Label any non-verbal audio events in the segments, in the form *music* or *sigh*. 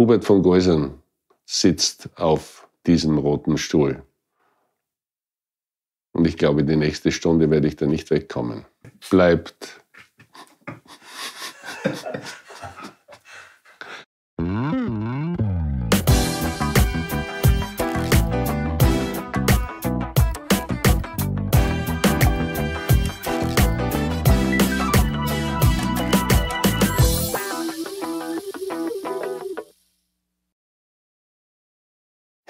Hubert von Geusern sitzt auf diesem roten Stuhl. Und ich glaube, die nächste Stunde werde ich da nicht wegkommen. Bleibt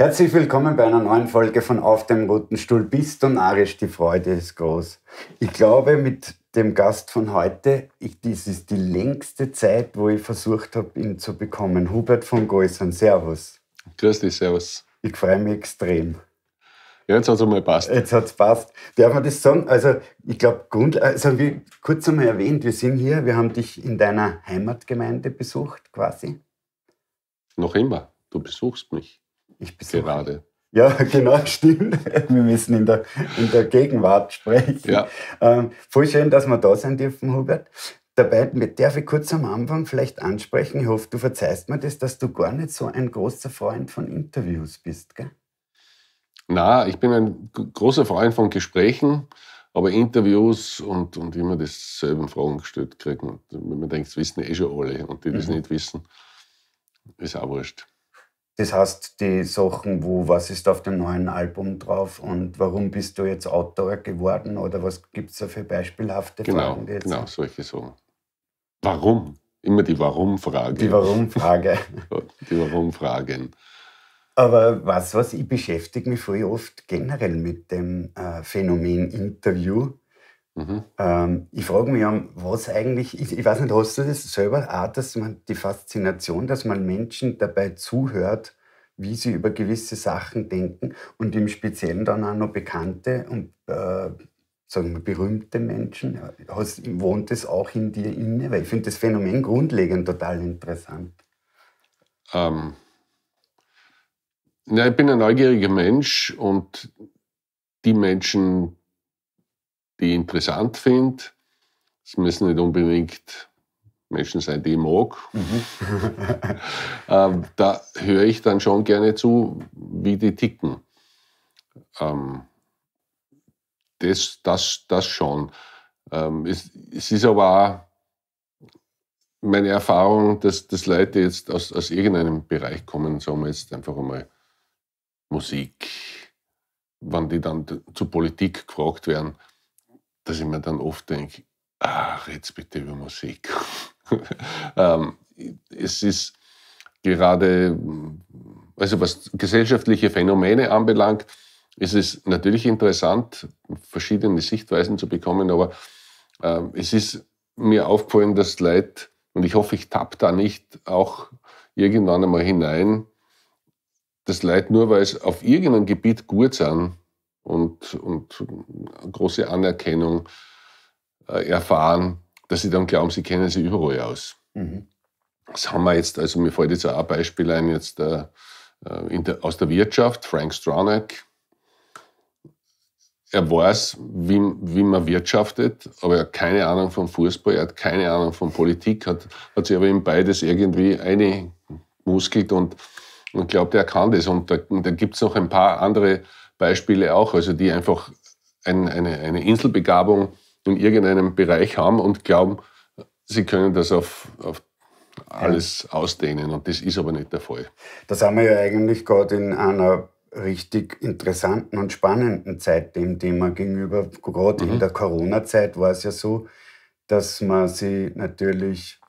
Herzlich willkommen bei einer neuen Folge von Auf dem roten Stuhl. Bist du arisch, die Freude ist groß. Ich glaube, mit dem Gast von heute, ich, dies ist die längste Zeit, wo ich versucht habe, ihn zu bekommen. Hubert von Goisern, Servus. Grüß dich, Servus. Ich freue mich extrem. Ja, jetzt hat es einmal passt. Jetzt hat es passt. Darf man das sagen? Also, ich glaube, also, wie kurz einmal erwähnt, wir sind hier, wir haben dich in deiner Heimatgemeinde besucht, quasi. Noch immer. Du besuchst mich. Ich besuche. Gerade. Ja, *laughs* genau, stimmt. *laughs* Wir müssen in der, in der Gegenwart sprechen. Ja. Ähm, voll schön, dass wir da sein dürfen, Hubert. Dabei darf ich kurz am Anfang vielleicht ansprechen, ich hoffe, du verzeihst mir das, dass du gar nicht so ein großer Freund von Interviews bist, gell? Na, ich bin ein großer Freund von Gesprächen, aber Interviews und, und immer dieselben Fragen gestellt kriegen. Und man denkt, das wissen eh schon alle. Und die, die es mhm. nicht wissen, ist auch wurscht. Das heißt, die Sachen, wo was ist auf dem neuen Album drauf und warum bist du jetzt Autor geworden oder was gibt es da für beispielhafte genau, Fragen? Jetzt? Genau, solche Sachen. Warum? Immer die Warum-Frage. Die Warum-Frage. *laughs* die Warum-Fragen. Aber was, was ich beschäftige mich voll oft generell mit dem äh, Phänomen Interview. Mhm. Ähm, ich frage mich, was eigentlich, ich, ich, weiß nicht, hast du das selber auch, dass man die Faszination, dass man Menschen dabei zuhört, wie sie über gewisse Sachen denken und im Speziellen dann auch noch bekannte und äh, sagen wir, berühmte Menschen, hast, wohnt das auch in dir inne? Weil ich finde das Phänomen grundlegend total interessant. Ähm, na, ich bin ein neugieriger Mensch und die Menschen, die ich interessant finde. Es müssen nicht unbedingt Menschen sein, die ich mag. Mhm. *laughs* Ähm, da höre ich dann schon gerne zu, wie die ticken. Ähm, das, das, das schon. Ähm, es, ist aber auch meine Erfahrung, dass, dass Leute jetzt aus, aus irgendeinem Bereich kommen, sagen wir jetzt einfach einmal Musik, wenn die dann zur Politik gefragt werden, dass ich mir dann oft denke, ach, jetzt bitte über Musik. *laughs* ähm, es ist gerade, also was gesellschaftliche Phänomene anbelangt, ist es natürlich interessant, verschiedene Sichtweisen zu bekommen, aber äh, es ist mir aufgefallen, dass Leute, und ich hoffe, ich tappe da nicht auch irgendwann einmal hinein, dass Leute nur, weil es auf irgendeinem Gebiet gut sind, und, und große Anerkennung äh, erfahren, dass sie dann glauben, sie kennen sie überall aus. Mhm. Das haben wir jetzt, also mir fällt jetzt auch ein Beispiel ein, jetzt äh, äh der, aus der Wirtschaft, Frank Stronach. Er weiß, wie, wie man wirtschaftet, aber er hat keine Ahnung vom Fußball, er hat keine Ahnung von Politik, hat, hat sich aber in beides irgendwie eingemuskelt und, und glaubt, er kann das. Und da, da gibt es noch ein paar andere Beispiele auch, also die einfach ein, eine, eine Inselbegabung in irgendeinem Bereich haben und glauben, sie können das auf, auf alles ausdehnen. Und das ist aber nicht der Fall. Da sind wir ja eigentlich gerade in einer richtig interessanten und spannenden Zeit dem Thema gegenüber. Gerade mhm. in der Corona-Zeit war es ja so, dass man sie natürlich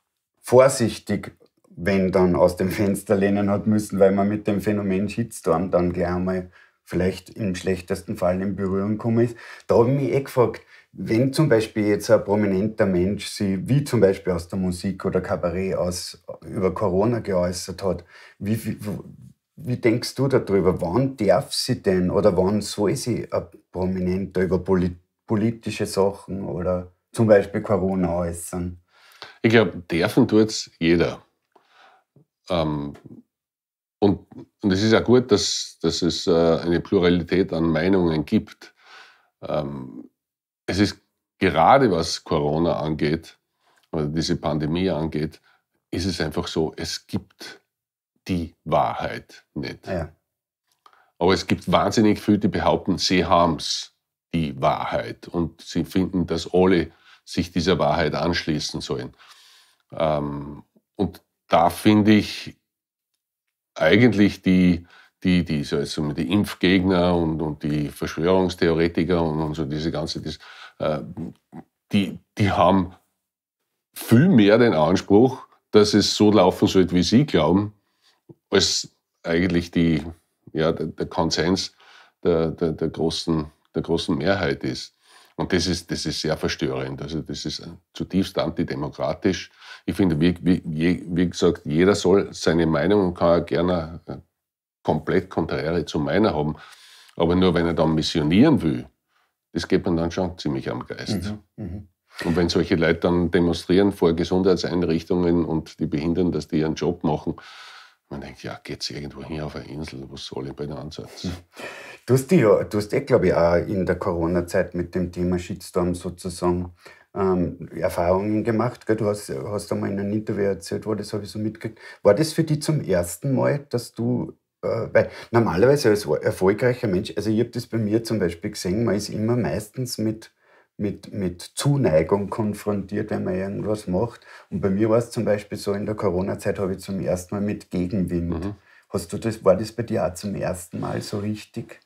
vorsichtig, wenn dann aus dem Fenster lehnen hat müssen, weil man mit dem Phänomen Shitstorm dann gleich einmal vielleicht im schlechtesten Fall in Berührung gekommen ist. Da habe ich mich eh gefragt, wenn zum Beispiel jetzt ein prominenter Mensch sie, wie zum Beispiel aus der Musik oder Kabarett aus, über Corona geäußert hat, wie, wie, wie denkst du darüber? Wann darf sie denn oder wann soll sie ein Prominenter über politische Sachen oder zum Beispiel Corona äußern? Ich glaube, dürfen tut es jeder. Ähm, und, und es ist ja gut, dass, dass es äh, eine Pluralität an Meinungen gibt. Ähm, es ist gerade was Corona angeht oder diese Pandemie angeht, ist es einfach so, es gibt die Wahrheit nicht. Ja. Aber es gibt wahnsinnig viele, die behaupten, sie haben es, die Wahrheit. Und sie finden, dass alle sich dieser Wahrheit anschließen sollen. Ähm, und da finde ich, eigentlich die, die, die, so jetzt also die Impfgegner und, und die Verschwörungstheoretiker und, und so diese ganze, äh, die, die haben viel mehr den Anspruch, dass es so laufen sollte, wie sie glauben, als eigentlich die, ja, der, der Konsens der, der, der, großen, der großen Mehrheit ist. Und das ist, das ist sehr verstörend. Also das ist zutiefst antidemokratisch. Ich finde, wie, wie, wie gesagt, jeder soll seine Meinung und kann auch gerne äh, komplett konträre zu meiner haben. Aber nur wenn er dann missionieren will, das geht man dann schon ziemlich am Geist. Mhm, mh. Und wenn solche Leute dann demonstrieren vor Gesundheitseinrichtungen und die behindern, dass die ihren Job machen, man denkt, ja, geht's irgendwo hin auf eine Insel, was soll ich bei den Ansatz? Hm. Du hast, ja, du hast eh, glaube ich, auch in der Corona-Zeit mit dem Thema Shitstorm sozusagen ähm, Erfahrungen gemacht. Gell? Du hast, hast einmal in einem Interview erzählt, wo das habe ich so mitgekriegt. War das für dich zum ersten Mal, dass du äh, weil normalerweise als erfolgreicher Mensch, also ich habe das bei mir zum Beispiel gesehen, man ist immer meistens mit mit, mit Zuneigung konfrontiert, wenn man irgendwas macht. Und bei mir war es zum Beispiel so, in der Corona-Zeit habe ich zum ersten Mal mit Gegenwind. Mhm. Hast du das, war das bei dir auch zum ersten Mal so richtig?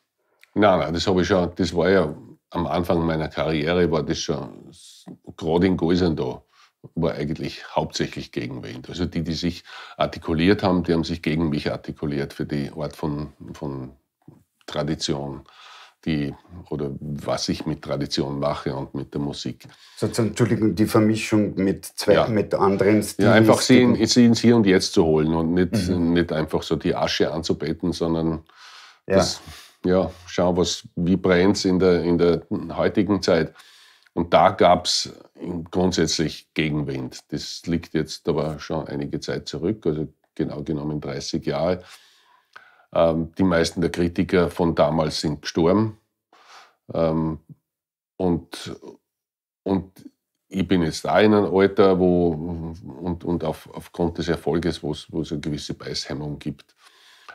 Nein, nein, das habe ich schon, das war ja am Anfang meiner Karriere, war das schon, gerade in Gäusern da, war eigentlich hauptsächlich Gegenwind. Also die, die sich artikuliert haben, die haben sich gegen mich artikuliert für die Art von, von Tradition die oder was ich mit Tradition mache und mit der Musik. Sozusagen, Entschuldigung, die Vermischung mit zwei, ja. mit anderen Stilen. Ja, einfach sie, sie ins Hier und Jetzt zu holen und nicht, mhm. nicht einfach so die Asche anzubeten, sondern ja. das, ja, schauen, was, wie brennt es in der, in der heutigen Zeit. Und da gab es grundsätzlich Gegenwind. Das liegt jetzt aber schon einige Zeit zurück, also genau genommen 30 Jahre. Ähm, die meisten der Kritiker von damals sind gestorben. Ähm, und, und ich bin jetzt da in einem Alter, wo und, und auf, aufgrund des Erfolges, wo es eine gewisse Beißhemmung gibt.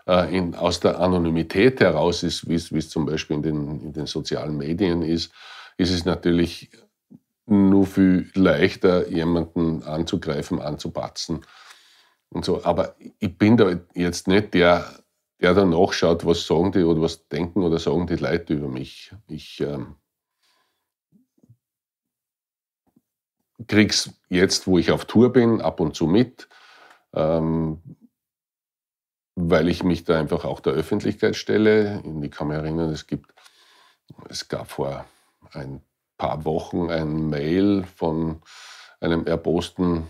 Äh, in, aus der Anonymität heraus wie es zum Beispiel in den, in den sozialen Medien ist, ist es natürlich nur viel leichter, jemanden anzugreifen, anzupatzen und so. Aber ich bin da jetzt nicht der der dann nachschaut, was sagen die oder was denken oder sagen die Leute über mich. Ich ähm, es jetzt, wo ich auf Tour bin, ab und zu mit, ähm, weil ich mich da einfach auch der Öffentlichkeit stelle. Ich kann mich erinnern, es gibt, es gab vor ein paar Wochen ein Mail von einem erbosten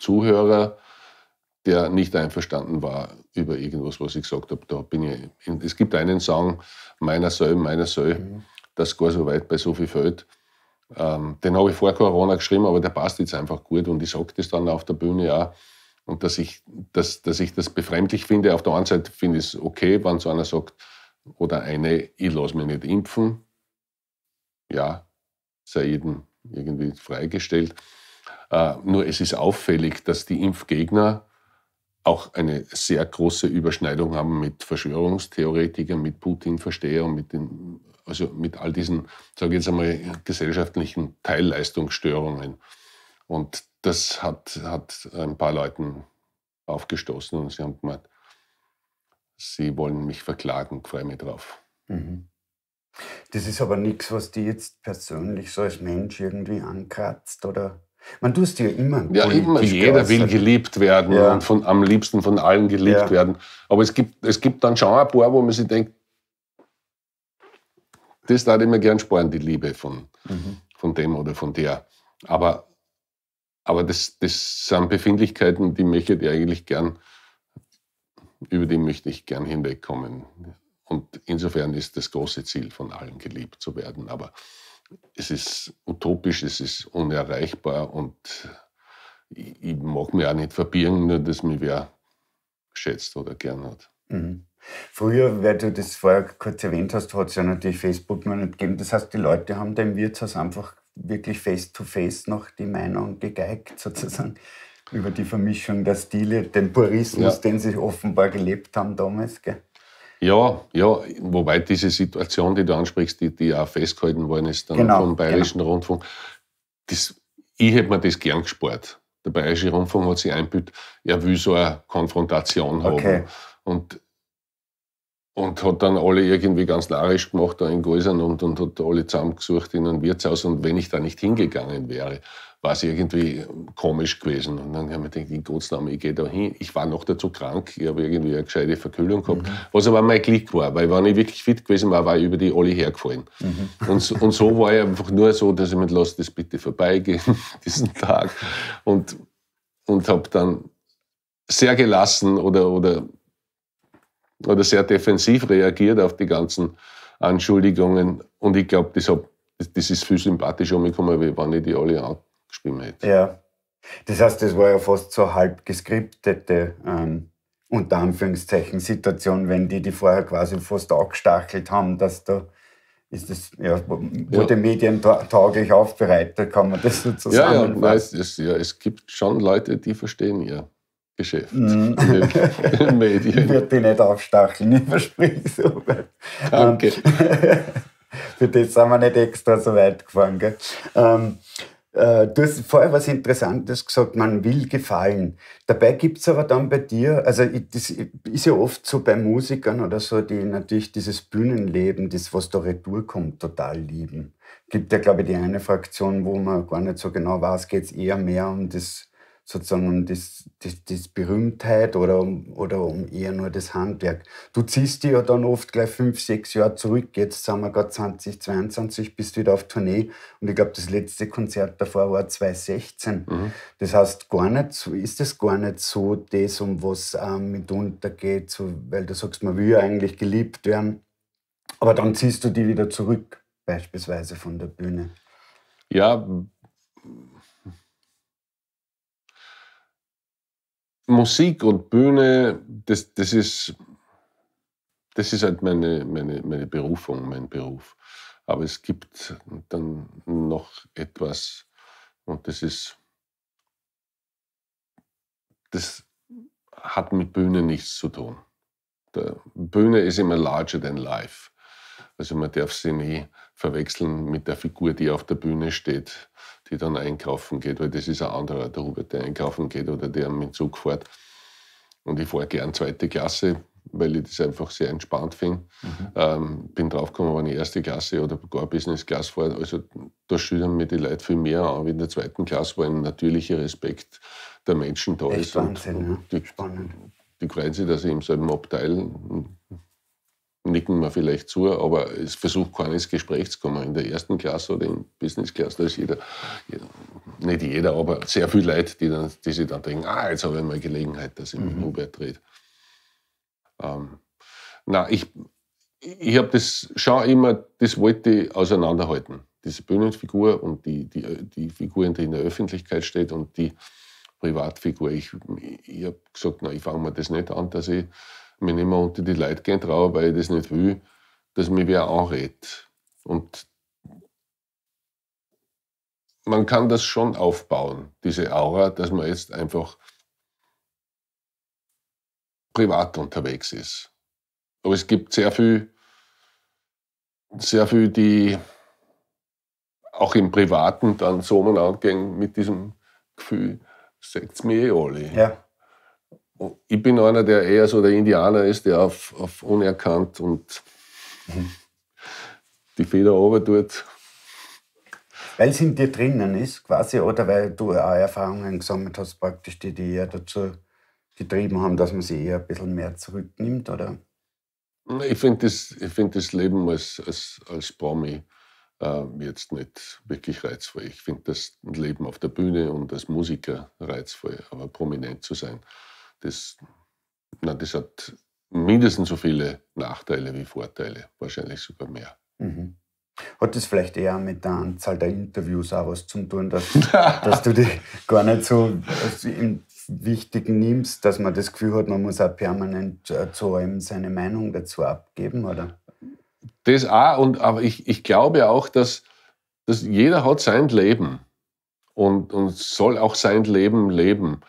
Zuhörer, der nicht einverstanden war über irgendwas, was ich gesagt habe. Da bin ich in, es gibt einen Song, Meiner soll, Meiner soll, mhm. das gar so weit bei so viel Feld. Ähm, den habe ich vor Corona geschrieben, aber der passt jetzt einfach gut und ich sage das dann auf der Bühne auch. Und dass ich, dass, dass ich das befremdlich finde, auf der einen Seite finde ich es okay, wenn so einer sagt, oder eine, ich lasse mich nicht impfen. Ja, sei jedem irgendwie freigestellt. Äh, nur es ist auffällig, dass die Impfgegner auch eine sehr große Überschneidung haben mit Verschwörungstheoretikern, mit putin verstehern mit also mit all diesen, sage ich jetzt einmal, gesellschaftlichen Teilleistungsstörungen. Und das hat, hat ein paar Leuten aufgestoßen und sie haben gemeint, sie wollen mich verklagen, freue mich drauf. Mhm. Das ist aber nichts, was die jetzt persönlich so als Mensch irgendwie ankratzt, oder? Man tust ja immer. Ja, immer. Jeder will geliebt werden ja. und von, am liebsten von allen geliebt ja. werden. Aber es gibt, es gibt dann schon ein paar, wo man sich denkt, das darf ich mir gern sparen, die Liebe von, mhm. von dem oder von der. Aber, aber das, das sind Befindlichkeiten, die möchte ich eigentlich gern, über die möchte ich gern hinwegkommen. Und insofern ist das große Ziel, von allen geliebt zu werden. Aber es ist utopisch, es ist unerreichbar und ich, ich mag mir auch nicht verbiegen, nur dass mich wer schätzt oder gern hat. Mhm. Früher, weil du das vorher kurz erwähnt hast, hat es ja natürlich Facebook noch nicht gegeben. Das heißt, die Leute haben dem Wirtshaus einfach wirklich face-to-face -face noch die Meinung gegeigt, sozusagen, über die Vermischung der Stile, den Purismus, ja. den sie offenbar gelebt haben damals. Gell? Ja, ja, wobei diese Situation, die du ansprichst, die, die auch festgehalten worden ist dann genau, vom Bayerischen genau. Rundfunk, das, ich hätte mir das gern gespart. Der Bayerische Rundfunk hat sich einbüht, er will so eine Konfrontation okay. haben. Und und hat dann alle irgendwie ganz narrisch gemacht da in Gäusern und, und hat alle zusammengesucht in ein Wirtshaus. Und wenn ich da nicht hingegangen wäre, war es irgendwie komisch gewesen. Und dann haben wir gedacht, in Gottes Namen, ich gehe da hin. Ich war noch dazu krank, ich habe irgendwie eine gescheite Verkühlung gehabt. Mhm. Was aber mein Glück war, weil wenn ich wirklich fit gewesen war, war ich über die alle hergefallen. Mhm. Und, und so war ich einfach nur so, dass ich mir lasse das bitte vorbeigehen, *laughs* diesen Tag. Und, und habe dann sehr gelassen oder, oder oder sehr defensiv reagiert auf die ganzen Anschuldigungen. Und ich glaube, das, das, ist viel sympathischer umgekommen, wie wenn ich die alle angespielt hätte. Ja. Das heißt, das war ja fast so halb geskriptete, ähm, unter Anführungszeichen, Situation, wenn die die vorher quasi fast angestachelt haben, dass da ist das, ja, wurde ja. medientauglich aufbereitet, kann man das so zusammenfassen? Ja, ja, nein, es, ja, es gibt schon Leute, die verstehen, ja. Geschäft mm. *laughs* in *laughs* Medien. Ich würde dich nicht aufstacheln, ich verspreche so. Danke. *laughs* für das sind wir nicht extra so weit gefahren. Gell? Ähm, äh, du hast vorher was Interessantes gesagt, man will gefallen. Dabei gibt es aber dann bei dir, also ich, das ist ja oft so bei Musikern oder so, die natürlich dieses Bühnenleben, das was da retour kommt, total lieben. Gibt ja, glaube ich, die eine Fraktion, wo man gar nicht so genau weiß, geht es eher mehr um das sozusagen um das, das, das Berühmtheit oder um, oder um eher nur das Handwerk. Du ziehst dich ja dann oft gleich fünf, sechs Jahre zurück. Jetzt sind wir gerade 2022, bist du wieder auf Tournee und ich glaube, das letzte Konzert davor war 2016. Mhm. Das heißt, gar nicht so, ist das gar nicht so das, um was ähm, mitunter geht, so, weil du sagst, man will ja eigentlich geliebt werden, aber dann ziehst du die wieder zurück, beispielsweise von der Bühne. Ja, Musik und Bühne, das, das ist, das ist halt meine, meine, meine Berufung, mein Beruf. Aber es gibt dann noch etwas und das ist, das hat mit Bühne nichts zu tun. Der Bühne ist immer larger than life. Also man darf sie nie verwechseln mit der Figur, die auf der Bühne steht, die dann einkaufen geht, weil das ist ein anderer, der Hubert, der einkaufen geht oder der mit Zug fährt. Und ich fahre gern zweite Klasse, weil ich das einfach sehr entspannt finde. Mhm. Ähm, bin draufgekommen, wenn ich erste Klasse oder gar Business Class fahre, also da schüttern mir die Leute viel mehr an wie in der zweiten Klasse, weil ein natürlicher Respekt der Menschen da Echt ist. Wahnsinn, und, ja. die, Spannend. Die freuen sich, dass ich im selben Abteil nicken wir vielleicht zu, aber es versucht keiner ins Gespräch zu kommen. In der ersten Klasse oder in Business Class, da ist jeder, nicht jeder, aber sehr viel Leute, die, dann, die sich dann denken, ah, jetzt habe ich mal Gelegenheit, dass ich mit mhm. Hubert rede. Ähm, na, ich, ich habe das schon immer, das wollte ich auseinanderhalten. Diese Bühnenfigur und die, die, die Figur, die in der Öffentlichkeit steht und die Privatfigur. Ich, ich habe gesagt, na, ich fange mir das nicht an, dass ich mich nicht mehr unter die Leute gehen traue, weil ich das nicht will, dass mich wer anredet. Und man kann das schon aufbauen, diese Aura, dass man jetzt einfach privat unterwegs ist. Aber es gibt sehr viel, sehr viel, die auch im Privaten dann so man gehen mit diesem Gefühl, seht's mir eh alle. Ja ich bin einer, der eher so der Indianer ist, der auf, auf unerkannt und die Feder ober tut. Weil es in dir drinnen ist, quasi, oder weil du auch Erfahrungen gesammelt hast, praktisch, die dich eher dazu getrieben haben, dass man sie eher ein bisschen mehr zurücknimmt, oder? Ich finde das, find das Leben als, als, als Promi äh, jetzt nicht wirklich reizvoll. Ich finde das Leben auf der Bühne und als Musiker reizvoll, aber prominent zu sein, das, na, das hat mindestens so viele Nachteile wie Vorteile, wahrscheinlich sogar mehr. Mhm. Hat das vielleicht eher mit der Anzahl der Interviews auch was zu tun, dass, *laughs* dass du die gar nicht so im Wichtigen nimmst, dass man das Gefühl hat, man muss auch permanent äh, zu allem seine Meinung dazu abgeben, oder? Das auch, und, aber ich, ich glaube auch, dass, dass jeder hat sein Leben und, und soll auch sein Leben leben.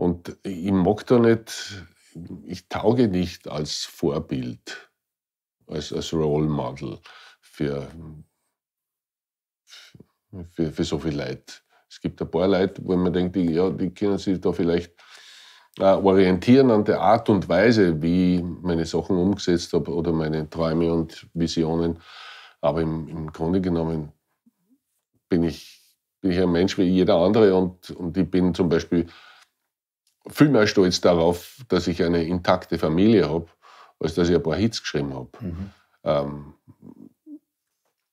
Und ich mag da nicht, ich tauge nicht als Vorbild, als, als Role Model für, für, für so viel Leid. Es gibt ein paar Leute, wo man denkt, die, ja, die können sich da vielleicht äh, orientieren an der Art und Weise, wie ich meine Sachen umgesetzt habe oder meine Träume und Visionen. Aber im, im Grunde genommen bin ich, bin ich ein Mensch wie jeder andere und, und ich bin zum Beispiel viel mehr stolz darauf, dass ich eine intakte Familie habe, als dass ich ein paar Hits geschrieben habe. Mhm. Ähm,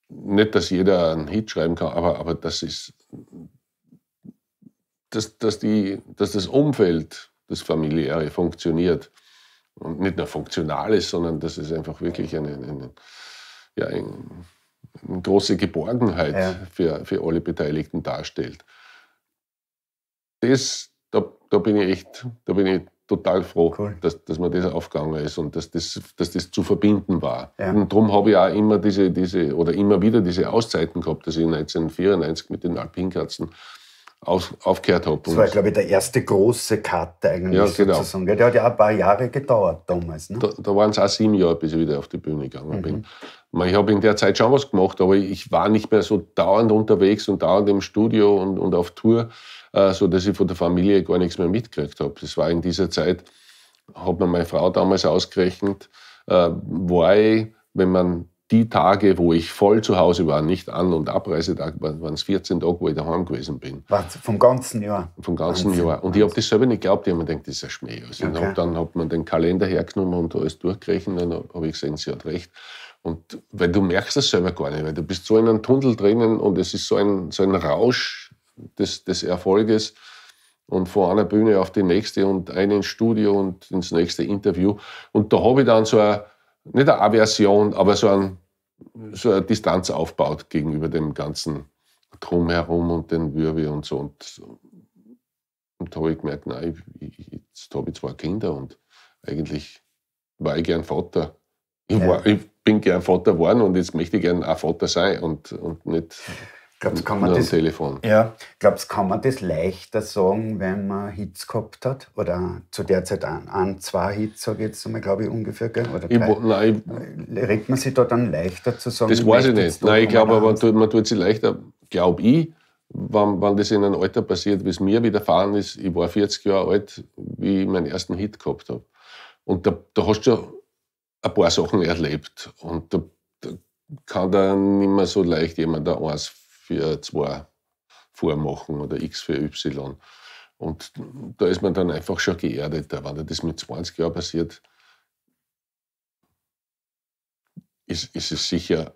nicht, dass jeder einen Hit schreiben kann, aber, aber das ist, dass, dass, die, dass das Umfeld, das familiäre, funktioniert. Und nicht nur funktional ist, sondern dass es einfach wirklich eine, eine, ja, eine große Geborgenheit ja. für, für alle Beteiligten darstellt. Das, da bin ich echt, da bin ich total froh, cool. dass, dass mir das aufgegangen ist und dass das, dass das zu verbinden war. Ja. Und darum habe ich auch immer diese, diese, oder immer wieder diese Auszeiten gehabt, dass ich 1994 mit den Alpinkatzen auf, aufgehört habe. Das war, glaube ich, der erste große Cut eigentlich ja, genau. sozusagen. der hat ja auch ein paar Jahre gedauert damals. Ne? Da, da waren es auch sieben Jahre, bis ich wieder auf die Bühne gegangen mhm. bin. Ich habe in der Zeit schon was gemacht, aber ich war nicht mehr so dauernd unterwegs und dauernd im Studio und, und auf Tour. Äh, so dass ich von der Familie gar nichts mehr mitgekriegt habe. Das war in dieser Zeit, hat mir meine Frau damals ausgerechnet, äh, war ich, wenn man die Tage, wo ich voll zu Hause war, nicht An- und Abreisetag, waren es 14 Tage, wo ich daheim gewesen bin. Was, vom ganzen Jahr? Vom ganzen Wahnsinn. Jahr. Und ich habe das selber nicht geglaubt. Ich habe mir gedacht, das ist ein Schmäh. Also okay. hab dann hat man den Kalender hergenommen und alles durchgerechnet. Dann habe ich gesehen, sie hat recht. Und weil du merkst das selber gar nicht, weil du bist so in einem Tunnel drinnen und es ist so ein, so ein Rausch des, des Erfolges und von einer Bühne auf die nächste und ein ins Studio und ins nächste Interview. Und da habe ich dann so eine, nicht eine Aversion, aber so, ein, so eine Distanz aufgebaut gegenüber dem ganzen Drumherum und den Wirbel und so. Und, und da habe ich gemerkt, nein, ich, jetzt habe ich zwei Kinder und eigentlich war ich gern Vater. Ich, war, ich bin gern Vater geworden und jetzt möchte ich gern auch Vater sein und, und nicht Glaubst, kann man das, Telefon. Ja, glaubst, kann man das leichter sagen, wenn man Hits gehabt hat? Oder zu der Zeit ein, ein zwei Hits, sage ich jetzt einmal, glaube ich, ungefähr, gell? oder ich, nein, äh, Regt man sich da dann leichter zu sagen? Das weiß ich nicht. Nein, ich glaube, man man tut sich leichter, glaube ich, wenn, wenn das in einem Alter passiert, wie es mir widerfahren ist. Ich war 40 Jahre alt, wie ich meinen ersten Hit gehabt habe. Und da, da hast du ein paar Sachen erlebt. Und da, da kann da nicht mehr so leicht jemand da eins für zwei vormachen oder X für Y. Und da ist man dann einfach schon geerdet. Wenn das mit 20 Jahren passiert, ist, ist es sicher,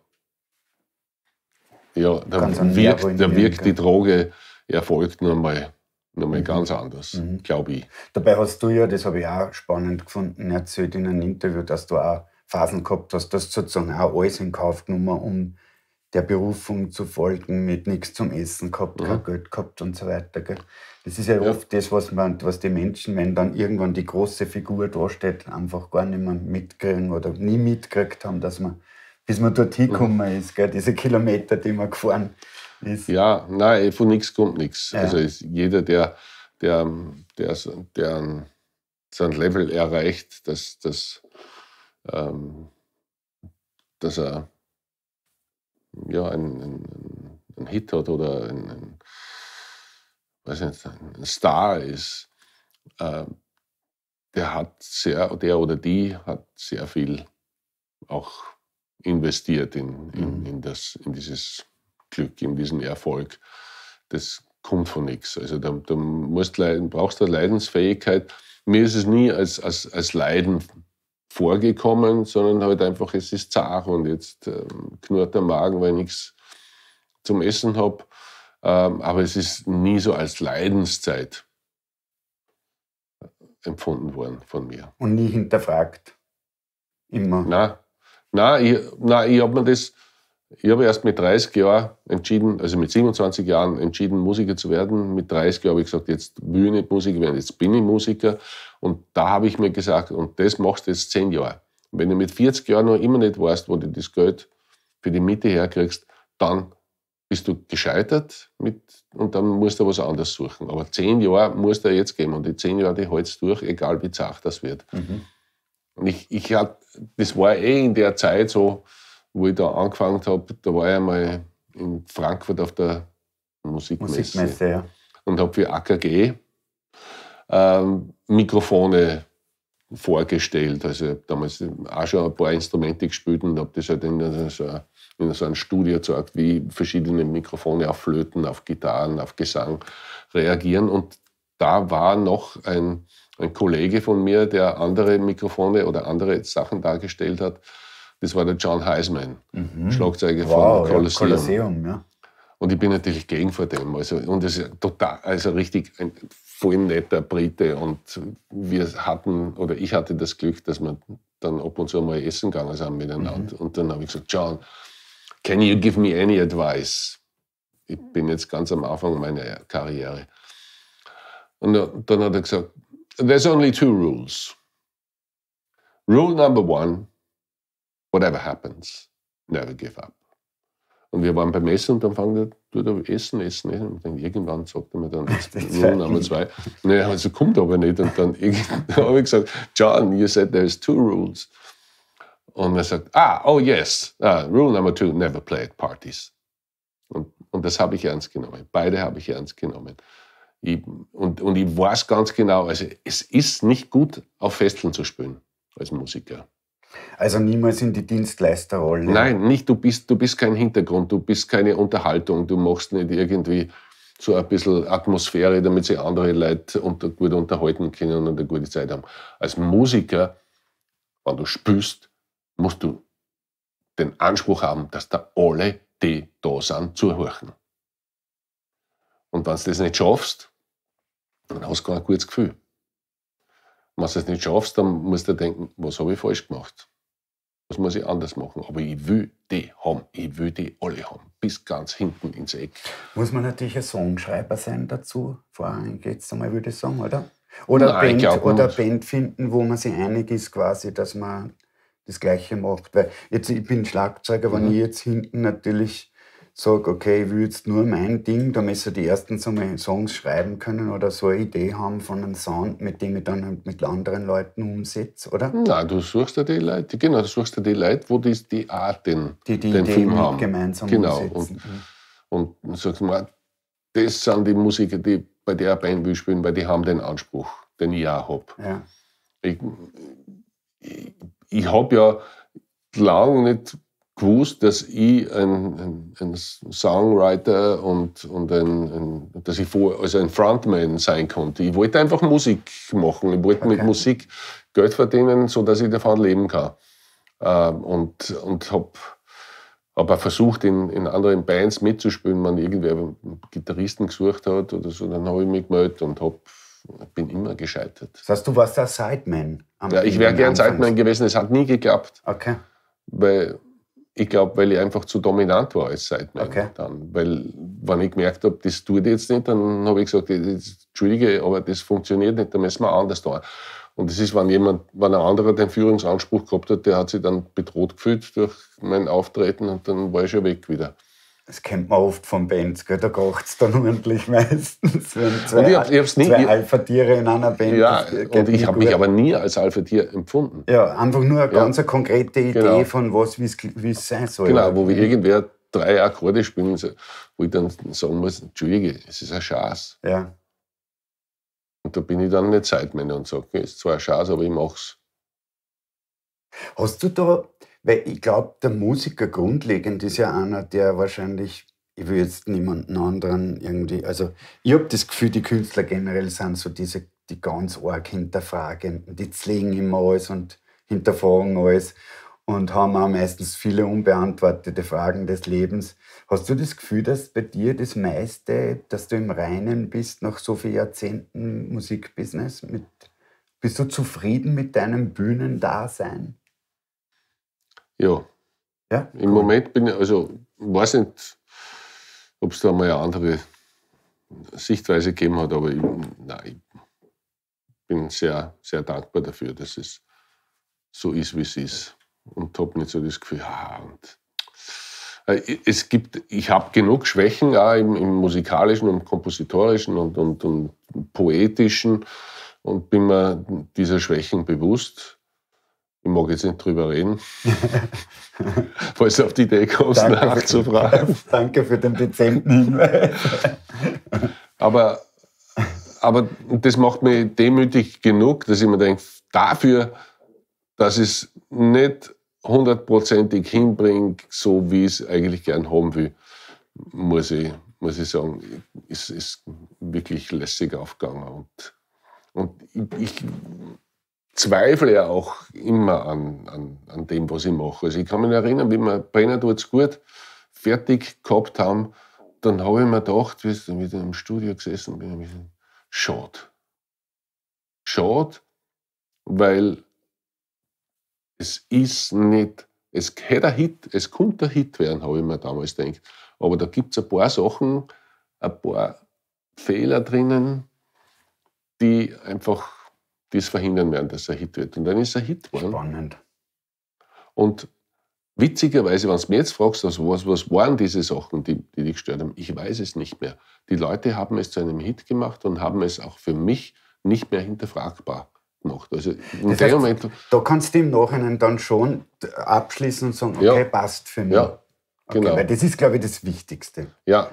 ja, da wirkt, da wirkt die Droge, erfolgt nur mal nochmal mhm. ganz anders, mhm. glaube ich. Dabei hast du ja, das habe ich auch spannend gefunden, erzählt in einem Interview, dass du auch Phasen gehabt hast, dass du sozusagen auch alles in Kauf genommen um der Berufung zu folgen, mit nichts zum Essen gehabt, mhm. kein Geld gehabt und so weiter. Gell? Das ist ja, ja, oft das, was, man, was die Menschen, wenn dann irgendwann die große Figur dasteht, einfach gar nicht mehr mitkriegen oder nie mitgekriegt haben, dass man, bis man dort mhm. hingekommen mhm. ist, gell? diese Kilometer, die man gefahren ist. Ja, nein, eh, von nichts kommt nichts. Ja. Also jeder, der, der, der, der sein Level erreicht, dass, dass, ähm, dass er ja, ein, ein, ein Hit hat oder ein, ein, weiß nicht, ein Star ist, äh, der hat sehr, der oder die hat sehr viel auch investiert in, in, mhm. in, das, in dieses Glück, in diesen Erfolg. Das kommt von nichts. Also da, da musst brauchst du Leidensfähigkeit. Mir ist es nie als, als, als Leiden vorgekommen, sondern halt einfach, es ist zart und jetzt ähm, knurrt der Magen, weil ich nichts zum Essen habe. Ähm, aber es ist nie so als Leidenszeit äh, empfunden worden von mir. Und nie hinterfragt? Immer? Nein, nein ich, nein, ich habe mir das ich habe erst mit 30 Jahren entschieden, also mit 27 Jahren entschieden, Musiker zu werden. Mit 30 Jahren habe ich gesagt, jetzt will ich nicht Musiker werden, jetzt bin ich Musiker. Und da habe ich mir gesagt, und das machst du jetzt 10 Jahre. Und wenn du mit 40 Jahren noch immer nicht weißt, wo du das Geld für die Miete herkriegst, dann bist du gescheitert mit, und dann musst du was anderes suchen. Aber 10 Jahre musst du jetzt geben und die 10 Jahre, die hältst du durch, egal wie zart das wird. Mhm. Und ich, ich hat, das war eh in der Zeit so, wo ich da angefangen habe, da war ich einmal in Frankfurt auf der Musikmesse, Musikmesse ja. und habe für AKG ähm, Mikrofone vorgestellt. Also ich habe damals auch schon ein paar Instrumente gespielt und habe das halt in so, in so einem Studio gezeigt, wie verschiedene Mikrofone auf Flöten, auf Gitarren, auf Gesang reagieren. Und da war noch ein, ein Kollege von mir, der andere Mikrofone oder andere Sachen dargestellt hat. Das war der John Heisman, mhm. Schlagzeuger wow, von Colosseum. Ja, Colosseum ja. Und ich bin natürlich gegen vor dem. Also, und es ist total, also richtig ein voll netter Brite. Und wir hatten, oder ich hatte das Glück, dass wir dann ab und zu mal essen gegangen sind miteinander. Mhm. Und dann habe ich gesagt, John, can you give me any advice? Ich bin jetzt ganz am Anfang meiner Karriere. Und dann hat er gesagt, there's only two rules. Rule number one, whatever happens, never give up. Und wir waren beim Essen und dann fangen wir tut Essen, Essen, Essen. Und dann irgendwann sagte mir dann, jetzt nun haben wir zwei. Und dann haben sie, kommt aber nicht. Und dann, *laughs* dann habe ich gesagt, John, you said there's two rules. Und er sagt, ah, oh yes, ah, rule number two, never play at parties. Und, und das habe ich ernst genommen. Beide habe ich ernst genommen. Ich, und, und ich weiß ganz genau, also es ist nicht gut, auf Festeln zu spielen als Musiker. Also niemals in die Dienstleisterrolle. Nein, nicht. Du bist, du bist kein Hintergrund, du bist keine Unterhaltung, du machst nicht irgendwie so ein bisschen Atmosphäre, damit sie andere Leute unter, gut unterhalten können und eine gute Zeit haben. Als Musiker, wenn du spielst, musst du den Anspruch haben, dass da alle, die da sind, zuhören. Und wenn du das nicht schaffst, dann hast du gar ein gutes Gefühl. Wenn du es nicht schaffst, dann musst du denken, was habe ich falsch gemacht? Was muss ich anders machen? Aber ich will die haben. Ich will die alle haben. Bis ganz hinten ins Eck. Muss man natürlich ein Songschreiber sein dazu. geht es einmal, würde ich sagen, oder? Oder, Nein, Band, oder Band finden, wo man sich einig ist, quasi, dass man das Gleiche macht. Weil jetzt, ich bin Schlagzeuger, mhm. wenn ich jetzt hinten natürlich sage, okay, ich will jetzt nur mein Ding, damit sie die ersten Songs schreiben können oder so eine Idee haben von einem Sound, mit dem ich dann halt mit anderen Leuten umsetze, oder? Hm. Nein, du suchst ja die Leute, genau, du suchst ja die Leute, wo die, die Arten die, die den Idee Film haben. gemeinsam genau. umsetzen. Und, und sagst mal, das sind die Musiker, die bei der Band will spielen, weil die haben den Anspruch, den ich auch habe. Ja. Ich, ich, ich habe ja lange nicht gewusst, dass ich ein, ein, ein Songwriter und, und ein, ein, dass ich vor, also ein Frontman sein konnte. Ich wollte einfach Musik machen. Ich wollte okay. mit Musik Geld verdienen, sodass ich davon leben kann. Ähm, und und habe aber versucht, in, in anderen Bands mitzuspielen, wenn man irgendwer einen Gitarristen gesucht hat oder so, dann habe ich mich gemeldet und hab, bin immer gescheitert. Das heißt, du warst der Sideman? Am ja, ich wäre gern Sideman gewesen, es hat nie geklappt. Okay. Weil ich glaube, weil ich einfach zu dominant war als Sideman okay. dann. Weil, wenn ich gemerkt habe, das tut jetzt nicht, dann habe ich gesagt, das, entschuldige, aber das funktioniert nicht, da müssen wir anders tun. Und das ist, wenn jemand, wenn ein anderer den Führungsanspruch gehabt hat, der hat sich dann bedroht gefühlt durch mein Auftreten und dann war ich schon weg wieder. Das kennt man oft von Bands, gell? da kocht es dann *laughs* ordentlich meistens. Wenn zwei, und ich hab, ich nie, zwei Alpha-Tiere in einer Band. Ja, und ich habe mich aber nie als Alpha-Tier empfunden. Ja, einfach nur eine ja. ganz eine konkrete Idee genau. von was, wie es sein soll. Genau, wo wir irgendwer drei Akkorde spielen, wo ich dann sagen muss, Entschuldige, es ist ein Schatz. Ja. Und da bin ich dann nicht Zeitmänner und sage, es ist zwar ein Schatz, aber ich mach's. Hast du da weil ich glaube, der Musiker grundlegend ist ja einer, der wahrscheinlich, ich will jetzt niemanden anderen irgendwie, also ich habe das Gefühl, die Künstler generell sind so diese, die ganz arg hinterfragenden, die zlegen immer alles und hinterfragen alles und haben auch meistens viele unbeantwortete Fragen des Lebens. Hast du das Gefühl, dass bei dir das meiste, dass du im Reinen bist nach so vielen Jahrzehnten Musikbusiness? Mit, bist du zufrieden mit deinem Bühnendasein? Ja. ja? Im cool. Moment bin ich, also weiß nicht, ob es da mal eine andere Sichtweise gegeben hat, aber ich, nein, ich bin sehr, sehr dankbar dafür, dass es so ist, wie es ist. Und habe nicht so das Gefühl, ja, und äh, es gibt, ich habe genug Schwächen auch im, im, musikalischen und kompositorischen und, und, und poetischen und bin mir dieser Schwächen bewusst. Ich mag jetzt nicht drüber reden, *laughs* falls du auf die Idee kommst, nachzufragen. *laughs* danke für den dezenten Hinweis. aber, aber das macht mich demütig genug, dass ich mir denke, dafür, dass ich es nicht hundertprozentig hinbringe, so wie ich es eigentlich gern haben will, muss ich, muss ich sagen, es ist, ist wirklich lässig aufgegangen. Und, und ich, ich zweifle ja auch immer an, an, an dem, was ich mache. Also ich kann mich erinnern, wie wir Brenner tut's gut fertig gehabt haben, dann habe ich mir gedacht, wie ich wieder im Studio gesessen bin, ich schade. Schade, weil es ist nicht, es hätte ein Hit, es könnte ein Hit werden, habe ich mir damals gedacht. Aber da gibt es ein paar Sachen, ein paar Fehler drinnen, die einfach die es verhindern werden, dass er ein Hit wird. Und dann ist er Hit geworden. Spannend. Und witzigerweise, wenn du mir jetzt fragst, also was, was waren diese Sachen, die, die dich gestört haben, ich weiß es nicht mehr. Die Leute haben es zu einem Hit gemacht und haben es auch für mich nicht mehr hinterfragbar gemacht. Also in das heißt, Moment, da kannst du im Nachhinein dann schon abschließen und sagen, okay, ja, passt für mich. Ja, genau. weil das ist, glaube ich, das Wichtigste. Ja,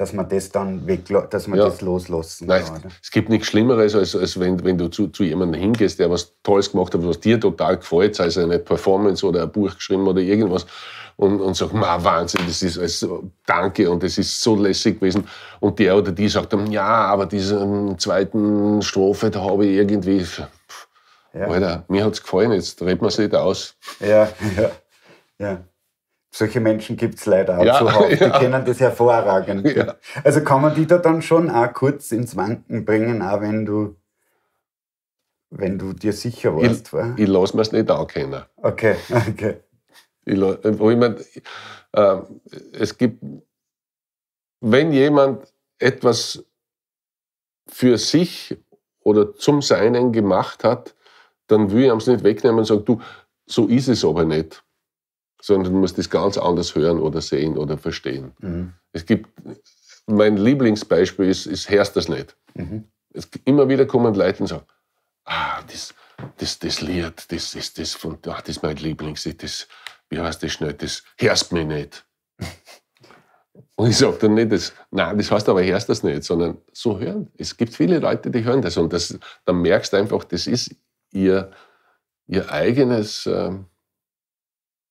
dass man das dann weg, dass man ja. das loslassen Nein, kann. Es gibt nichts Schlimmeres, als, als wenn, wenn du zu, zu jemandem hingehst, der was Tolles gemacht hat, was dir total gefällt, sei es eine Performance oder ein Buch geschrieben oder irgendwas, und, und sagt, ma Wahnsinn, das ist also, danke und das ist so lässig gewesen. Und der oder die sagt dann, ja, aber diese zweiten Strophe, da habe ich irgendwie, ja. Alter, mir hat es gefallen, jetzt reden wir es nicht aus. Ja, *laughs* ja, ja. Solche Menschen gibt es leider auch ja, zuhauf. Die ja. kennen das hervorragend. Ja. Also kann man die da dann schon auch kurz ins Wanken bringen, auch wenn du, wenn du dir sicher warst. Ich, ich lasse mir es nicht auch kennen. Okay, *laughs* okay. Ich, wo ich mein, äh, es gibt, wenn jemand etwas für sich oder zum Seinen gemacht hat, dann will ich ihm es nicht wegnehmen und sagen, du, so ist es aber nicht sondern du musst es ganz anders hören oder sehen oder verstehen. Mhm. Es gibt, mein Lieblingsbeispiel ist, ist hörst das nicht. Mhm. Es, immer wieder kommen Leute und sagen, ah, das, das, das Lied, das ist das von, ach, das ist mein Lieblings, das, wie heißt das schnell, das hörst mich nicht. *laughs* Und ich sage dann nicht, das, nein, das heißt aber, hörst das nicht, sondern so hören. Es gibt viele Leute, die hören das. Und das, dann merkst du einfach, das ist ihr, ihr eigenes, ähm,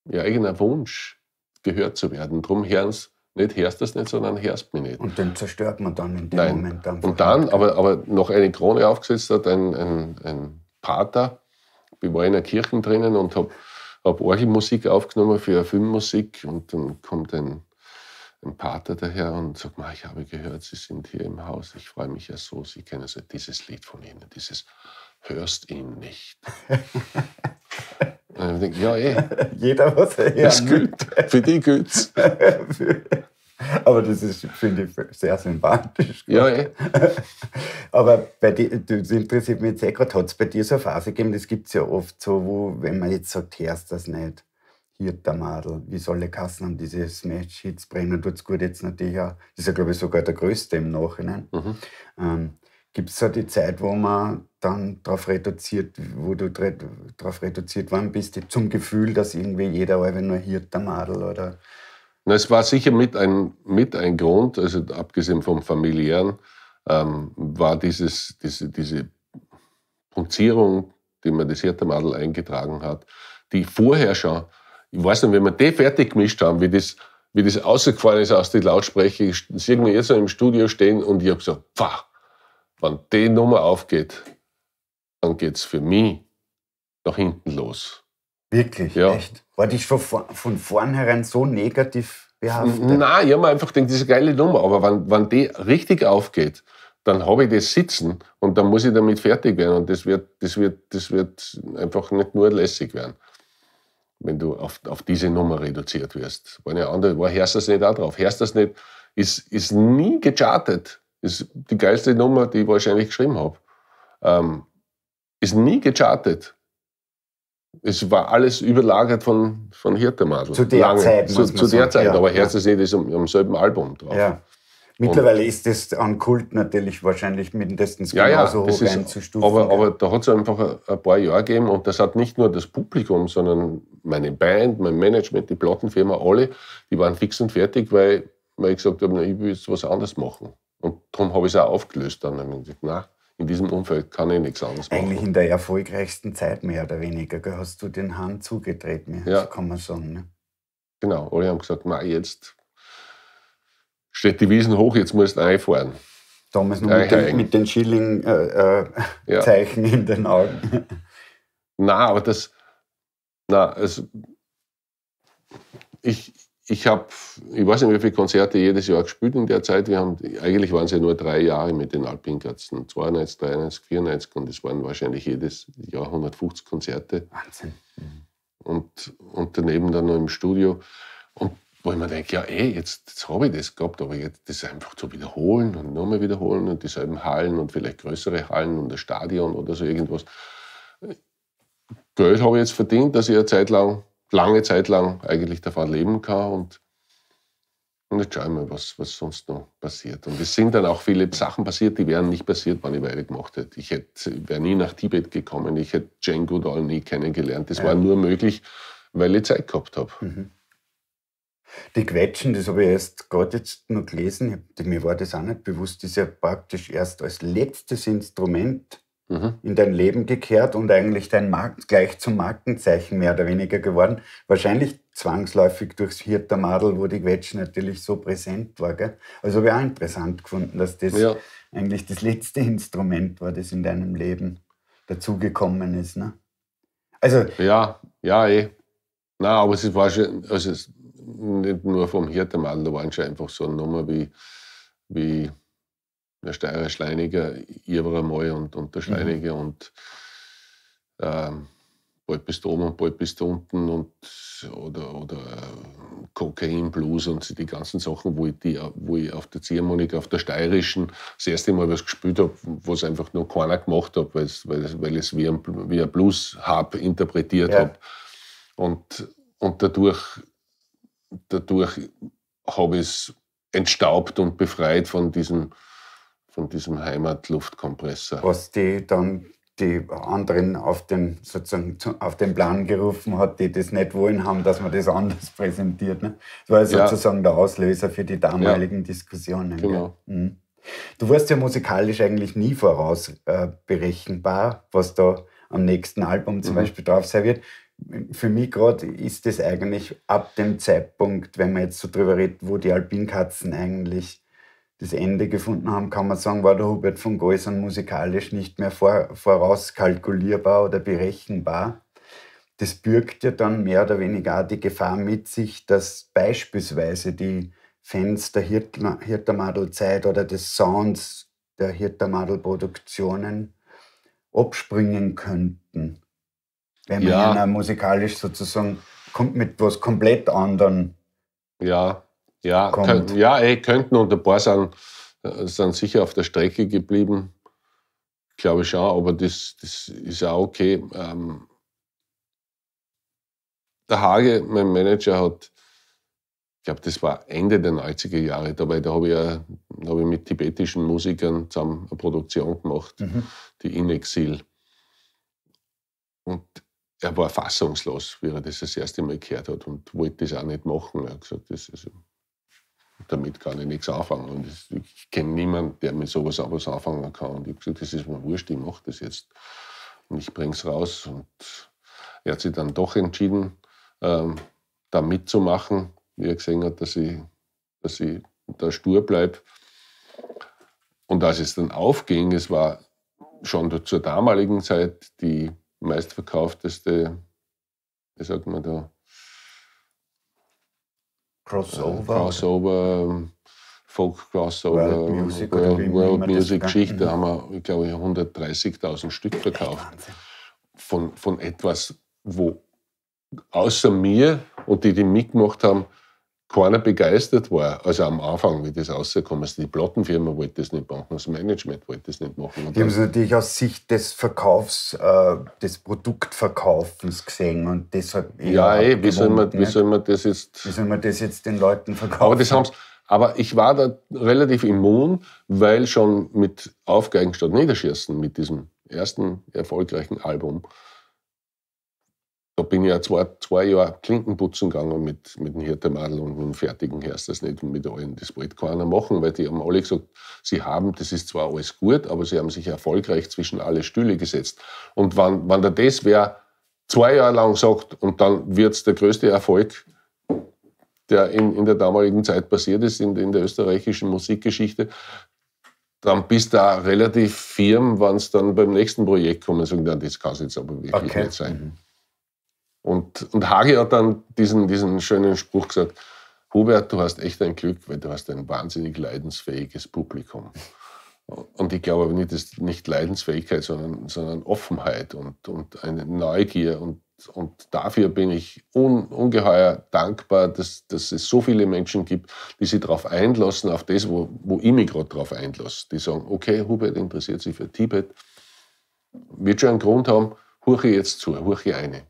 ihr eigener Wunsch, gehört zu werden. Drum herrn's nicht herrst das nicht, sondern hörst du mich nicht. Und den zerstört man dann in dem Nein. Moment Und dann, aber, aber noch eine Krone aufgesetzt hat, ein, ein, ein Pater, ich war in einer Kirche drinnen und habe hab Orgelmusik aufgenommen für Filmmusik und dann kommt ein, ein Pater daher und sagt, Ma, ah, ich habe gehört, Sie sind hier im Haus, ich freue mich ja so, Sie kennen so dieses Lied von Ihnen, dieses Hörst ihn nicht. *laughs* Und ich denke, ja, eh. *laughs* Jeder, was er ja. Ist gut. *laughs* Für dich geht's. *laughs* Aber das ist, finde ich, sehr sympathisch. Ja, eh. Aber bei dir, das interessiert mich jetzt eh gerade, hat es bei dir so eine Phase gegeben, das gibt es ja oft so, wo, wenn man jetzt sagt, hörst das nicht, Madel, wie soll der Kassen an diese Smash-Hits bringen? tut es gut jetzt natürlich auch. Das ist ja, glaube ich, sogar der größte im Nachhinein. Mhm. Ähm, gibt es so die Zeit, wo man dann darauf reduziert, wo du darauf reduziert worden bist, zum Gefühl, dass irgendwie jeder wenn nur Hirt der Madel oder. Na, es war sicher mit ein, mit ein Grund, also abgesehen vom familiären, ähm, war dieses, diese, diese Punzierung, die man das Hirtermadel eingetragen hat, die vorher schon, ich weiß nicht, wenn wir die fertig gemischt haben, wie das, wie das rausgefahren ist aus den Lautsprecher, sehen wir jetzt so im Studio stehen und ich habe gesagt, pfah, wenn die Nummer aufgeht, dann geht es für mich nach hinten los. Wirklich? Ja. Echt? War dich von, von vornherein so negativ behaftet? Nein, ich habe mir einfach gedacht, das ist eine geile Nummer. Aber wenn, wenn die richtig aufgeht, dann habe ich das sitzen und dann muss ich damit fertig werden. Und das wird, das wird, das wird einfach nicht nur lässig werden, wenn du auf, auf diese Nummer reduziert wirst. War ja andere, hörst du das nicht auch drauf? Hörst du das nicht ist, ist nie gechartet. Das ist die geilste Nummer, die ich wahrscheinlich geschrieben habe. Ähm, ist nie gechartet. Es war alles überlagert von, von Hirtemadel. Zu der Lange. Zeit. Zu, zu der sagen. Zeit, ja, aber Herz ist ist eh am, am, selben Album drauf. Ja. Mittlerweile und, ist das an Kult natürlich wahrscheinlich mindestens genauso ja, ja, hoch ist, einzustufen. Aber, aber da hat es einfach ein paar Jahre gegeben und das hat nicht nur das Publikum, sondern meine Band, mein Management, die Plattenfirma, alle, die waren fix und fertig, weil, weil ich gesagt habe, ich will jetzt was anderes machen. Und darum habe ich es auch aufgelöst dann. Und gesagt, nein, in diesem Umfeld kann ich nichts anderes machen. Eigentlich in der erfolgreichsten Zeit mehr oder weniger hast du den Hahn zugetreten, ja. kann man sagen. Ne? Genau, alle haben gesagt, nein, jetzt steht die Wiesen hoch, jetzt musst du einfahren. Damals noch mit, den, mit den Schilling-Zeichen äh, äh, ja. in den Augen. Nein, aber das, na, also ich, ich habe, ich weiß nicht, wie viele Konzerte jedes Jahr gespielt in der Zeit. Wir haben, eigentlich waren es ja nur drei Jahre mit den Alpinkatzen. 92, 93, 94 und es waren wahrscheinlich jedes Jahr 150 Konzerte. Wahnsinn. Mhm. Und, und daneben dann noch im Studio. Und wo ich mir denke, ja eh, jetzt, jetzt habe ich das gehabt, aber jetzt das einfach zu wiederholen und nochmal wiederholen und dieselben Hallen und vielleicht größere Hallen und ein Stadion oder so irgendwas. Geld habe ich jetzt verdient, dass ich eine Zeit lang lange Zeit lang eigentlich davon leben kann. Und, und jetzt schauen wir mal, was, was sonst noch passiert. Und es sind dann auch viele Sachen passiert, die wären nicht passiert, wenn ich Weile gemacht hätte. Ich hätte, wäre nie nach Tibet gekommen, ich hätte Jane Goodall nie kennengelernt. Das war nur möglich, weil ich Zeit gehabt habe. Mhm. Die Quetschen, das habe ich erst gerade jetzt noch gelesen, mir war das auch nicht bewusst, ist ja praktisch erst als letztes Instrument mhm. in dein Leben gekehrt und eigentlich dein Markt gleich zum Markenzeichen mehr oder weniger geworden. Wahrscheinlich zwangsläufig durchs Hirtermadel, wo die Quetsche natürlich so präsent war. Gell? Also habe ich auch interessant gefunden, dass das ja. eigentlich das letzte Instrument war, das in deinem Leben dazugekommen ist. Ne? Also, ja, ja, eh. Nein, aber es war schon, also es, nicht nur vom Hirtermadel, da waren schon einfach so Nummer wie, wie der Steirer Schleiniger, Irberer Moll und, und der mhm. Schleiniger mhm. und ähm, bald bist du oben und bald bist du unten und oder, oder äh, Kokain Blues und die ganzen Sachen, wo ich, die, wo ich auf der Ziehharmonika, auf der steirischen das erste Mal was gespielt habe, was einfach nur keiner gemacht hat, weil, weil, weil ich es wie ein, wie ein Blues-Hub interpretiert ja. habe. Und, und dadurch, dadurch habe ich es entstaubt und befreit von diesem von diesem Heimatluftkompressor. Was die dann die anderen auf den, sozusagen auf den Plan gerufen hat, die das nicht wollen haben, dass man das anders *laughs* präsentiert. Ne? Das war sozusagen ja. der Auslöser für die damaligen ja. Diskussionen. Genau. Mhm. Du warst ja musikalisch eigentlich nie vorausberechenbar, äh, was da am nächsten Album zum mhm. Beispiel drauf sein wird. Für mich gerade ist das eigentlich ab dem Zeitpunkt, wenn man jetzt so drüber redet, wo die Alpinkatzen eigentlich das Ende gefunden haben, kann man sagen, war der Hubert von Geusern musikalisch nicht mehr vorauskalkulierbar oder berechenbar. Das bürgt ja dann mehr oder weniger auch die Gefahr mit sich, dass beispielsweise die Fans der Hirtermadel-Zeit oder des Sounds der Hirtermadel-Produktionen abspringen könnten, wenn man ja. musikalisch sozusagen kommt mit was komplett anderen. ja. Ja, könnt, ja ey, könnten und ein paar sind, äh, sind sicher auf der Strecke geblieben. Glaube ich auch, aber das, das ist auch okay. Ähm, der Hage, mein Manager, hat, ich glaube, das war Ende der 90er Jahre, dabei, da habe ich, hab ich mit tibetischen Musikern zusammen eine Produktion gemacht, mhm. die In Exil. Und er war fassungslos, wie er das das erste Mal gehört hat und wollte das auch nicht machen. Er hat gesagt, das ist, damit kann ich nichts anfangen. Und ich kenne niemanden, der mit sowas auch was anfangen kann. Und ich habe gesagt, das ist mir wurscht, ich mache das jetzt. Und ich bringe es raus. Und er hat sich dann doch entschieden, ähm, da mitzumachen, wie er gesehen hat, dass ich, dass ich da stur bleibe. Und als es dann aufging, es war schon zur damaligen Zeit die meistverkaufteste, wie sagt man da, Crossover. Crossover, Folk Crossover, World Music, World, Music Geschichte Da mhm. haben wir, glaube ich, 130.000 Stück verkauft. Von, von etwas, wo außer mir und die, die mitgemacht haben, keiner begeistert war, also am Anfang, wie das rausgekommen ist. Die Plattenfirma wollte das nicht machen, das Management wollte das nicht machen. Und die haben es natürlich aus Sicht des Verkaufs, äh, des Produktverkaufens gesehen und deshalb eh Ja, ey, eh, wie, soll man, wie soll man das jetzt... Wie soll man das jetzt den Leuten verkaufen? Aber, das aber ich war da relativ immun, weil schon mit Aufgeigen statt Niederschießen, mit diesem ersten erfolgreichen Album, da bin ich ja zwei, zwei Jahre Klinkenputzen gegangen mit, mit dem Hirtemadel und mit dem fertigen Herst das nicht mit allen. Das wollte keiner machen, weil die haben alle gesagt, sie haben, das ist zwar alles gut, aber sie haben sich erfolgreich zwischen alle Stühle gesetzt. Und wenn, wenn der das wäre, zwei Jahre lang sagt und dann wird es der größte Erfolg, der in, in der damaligen Zeit passiert ist, in, in der österreichischen Musikgeschichte, dann bist du auch relativ firm, wenn es dann beim nächsten Projekt kommt und sagen, das kann es jetzt aber wirklich okay. nicht sein. Mhm. Und, und Hage hat dann diesen, diesen schönen Spruch gesagt, Hubert, du hast echt ein Glück, weil du hast ein wahnsinnig leidensfähiges Publikum. Und ich glaube aber nicht, das nicht Leidensfähigkeit, sondern, sondern Offenheit und, und eine Neugier. Und, und dafür bin ich un, ungeheuer dankbar, dass, dass es so viele Menschen gibt, die sich darauf einlassen, auf das, wo, wo ich mich gerade darauf einlasse. Die sagen, okay, Hubert interessiert sich für Tibet, wird schon einen Grund haben, hurche jetzt zu, hurche eine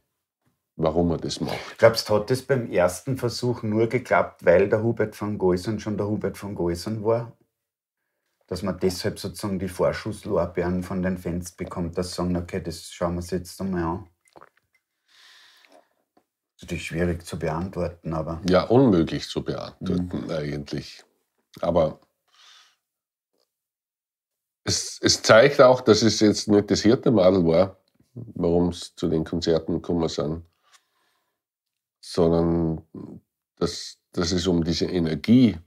warum er das macht. Glaubst du, hat das beim ersten Versuch nur geklappt, weil der Hubert von Goisern schon der Hubert von Goisern war? Dass man deshalb sozusagen die Vorschusslorbeeren von den Fans bekommt, dass sie sagen, okay, das schauen wir uns jetzt einmal an. Das ist natürlich schwierig zu beantworten, aber. Ja, unmöglich zu beantworten mhm. eigentlich. Aber es, es zeigt auch, dass es jetzt nicht das Hirtenmadel war, warum es zu den Konzerten gekommen sind, sondern dass, dass es um diese Energie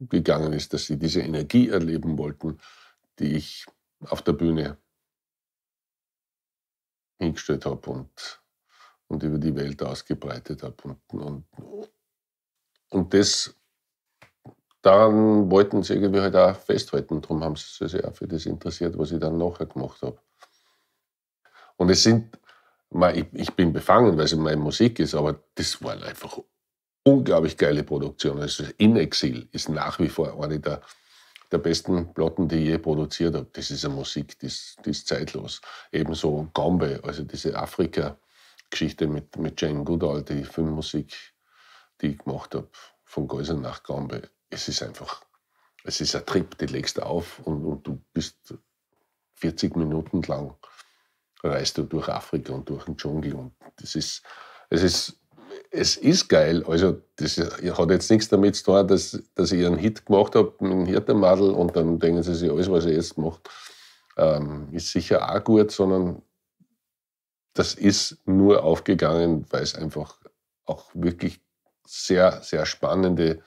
gegangen ist, dass sie diese Energie erleben wollten, die ich auf der Bühne hingestellt habe und, und über die Welt ausgebreitet habe. Und, und, und das, daran wollten sie irgendwie halt auch festhalten. Darum haben sie sich auch für das interessiert, was ich dann nachher gemacht habe. Und es sind, ich, ich bin befangen, weil es meine Musik ist, aber das war einfach unglaublich geile Produktion. Also In Exil ist nach wie vor eine der, der besten Platten, die ich je produziert habe. Das ist eine Musik, die ist, die ist zeitlos. Ebenso Gombe, also diese Afrika-Geschichte mit, mit Jane Goodall, die Filmmusik, die ich gemacht habe, von Gäusern nach Gombe. Es ist einfach, es ist ein Trip, den legst du auf und, und du bist 40 Minuten lang reist du durch Afrika und durch den Dschungel und das ist, es ist, es ist geil. Also das hat jetzt nichts damit zu tun, dass, dass ich einen Hit gemacht habe mit dem Hirtenmadel und dann denken sie sich, alles, was er jetzt macht, ähm, ist sicher auch gut, sondern das ist nur aufgegangen, weil es einfach auch wirklich sehr, sehr spannende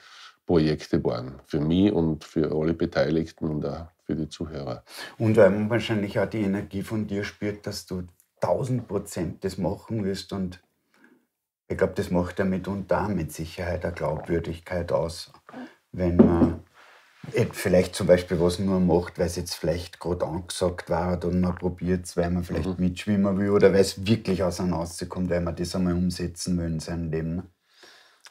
Projekte waren. Für mich und für alle Beteiligten und auch für die Zuhörer. Und weil man wahrscheinlich auch die Energie von dir spürt, dass du 1000 Prozent das machen wirst. und ich glaube, das macht ja mitunter mit Sicherheit eine Glaubwürdigkeit aus, wenn man vielleicht zum Beispiel was nur macht, weil es jetzt vielleicht gerade angesagt war oder man probiert es, weil man vielleicht mhm. mitschwimmen will oder weil es wirklich aus einem rauskommt, weil man das einmal umsetzen will in seinem Leben.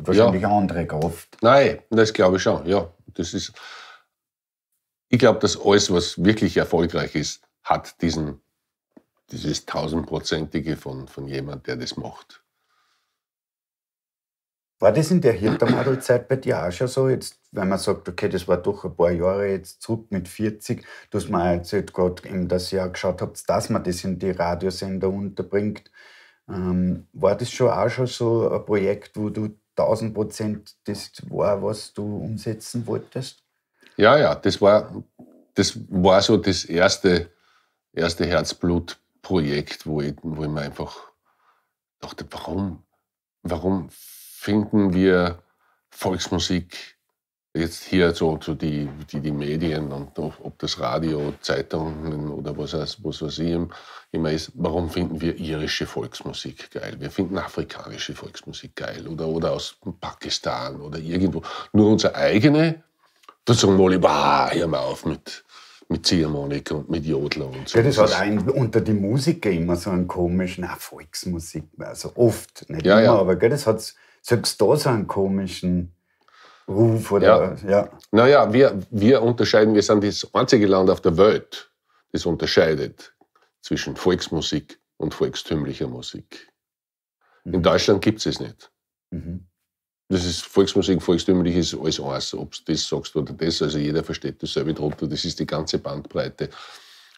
Wahrscheinlich ja. andere Kraft. Nein, das glaube ich schon, ja. Das ist, ich glaube, dass alles, was wirklich erfolgreich ist, hat diesen, dieses tausendprozentige von, von jemand, der das macht. War das in der Hirtermadelzeit bei dir auch schon so? Jetzt, wenn man sagt, okay, das war doch ein paar Jahre jetzt zurück mit 40, dass man jetzt halt gerade eben das Jahr geschaut hat, dass man das in die Radiosender unterbringt. Ähm, war das schon auch schon so ein Projekt, wo du 1000 Prozent das war, was du umsetzen wolltest? Ja, ja, das war, das war so das erste, erste herzblut wo ich, wo ich mir einfach dachte, warum, warum finden wir Volksmusik jetzt hier so, so die, die, die Medien und ob das Radio, Zeitungen oder was, was weiß ich immer ist, warum finden wir irische Volksmusik geil? Wir finden afrikanische Volksmusik geil oder, oder aus Pakistan oder irgendwo. Nur unsere eigene da sagen wir alle, bah, hör mal auf mit, mit Ziehharmonika und mit Jodler und so. Ja, das hat einen, unter die Musiker immer so einen komischen, na, Volksmusik, also oft, nicht ja, immer, ja. aber gell, das hat selbst da so einen komischen Ruf. Oder, ja. Ja. Naja, wir, wir unterscheiden, wir sind das einzige Land auf der Welt, das unterscheidet zwischen Volksmusik und volkstümlicher Musik. Mhm. In Deutschland gibt es es nicht. Mhm. Das ist Volksmusik, volkstümlich ist alles eins, ob du das sagst oder das. Also jeder versteht das dasselbe drunter. Das ist die ganze Bandbreite.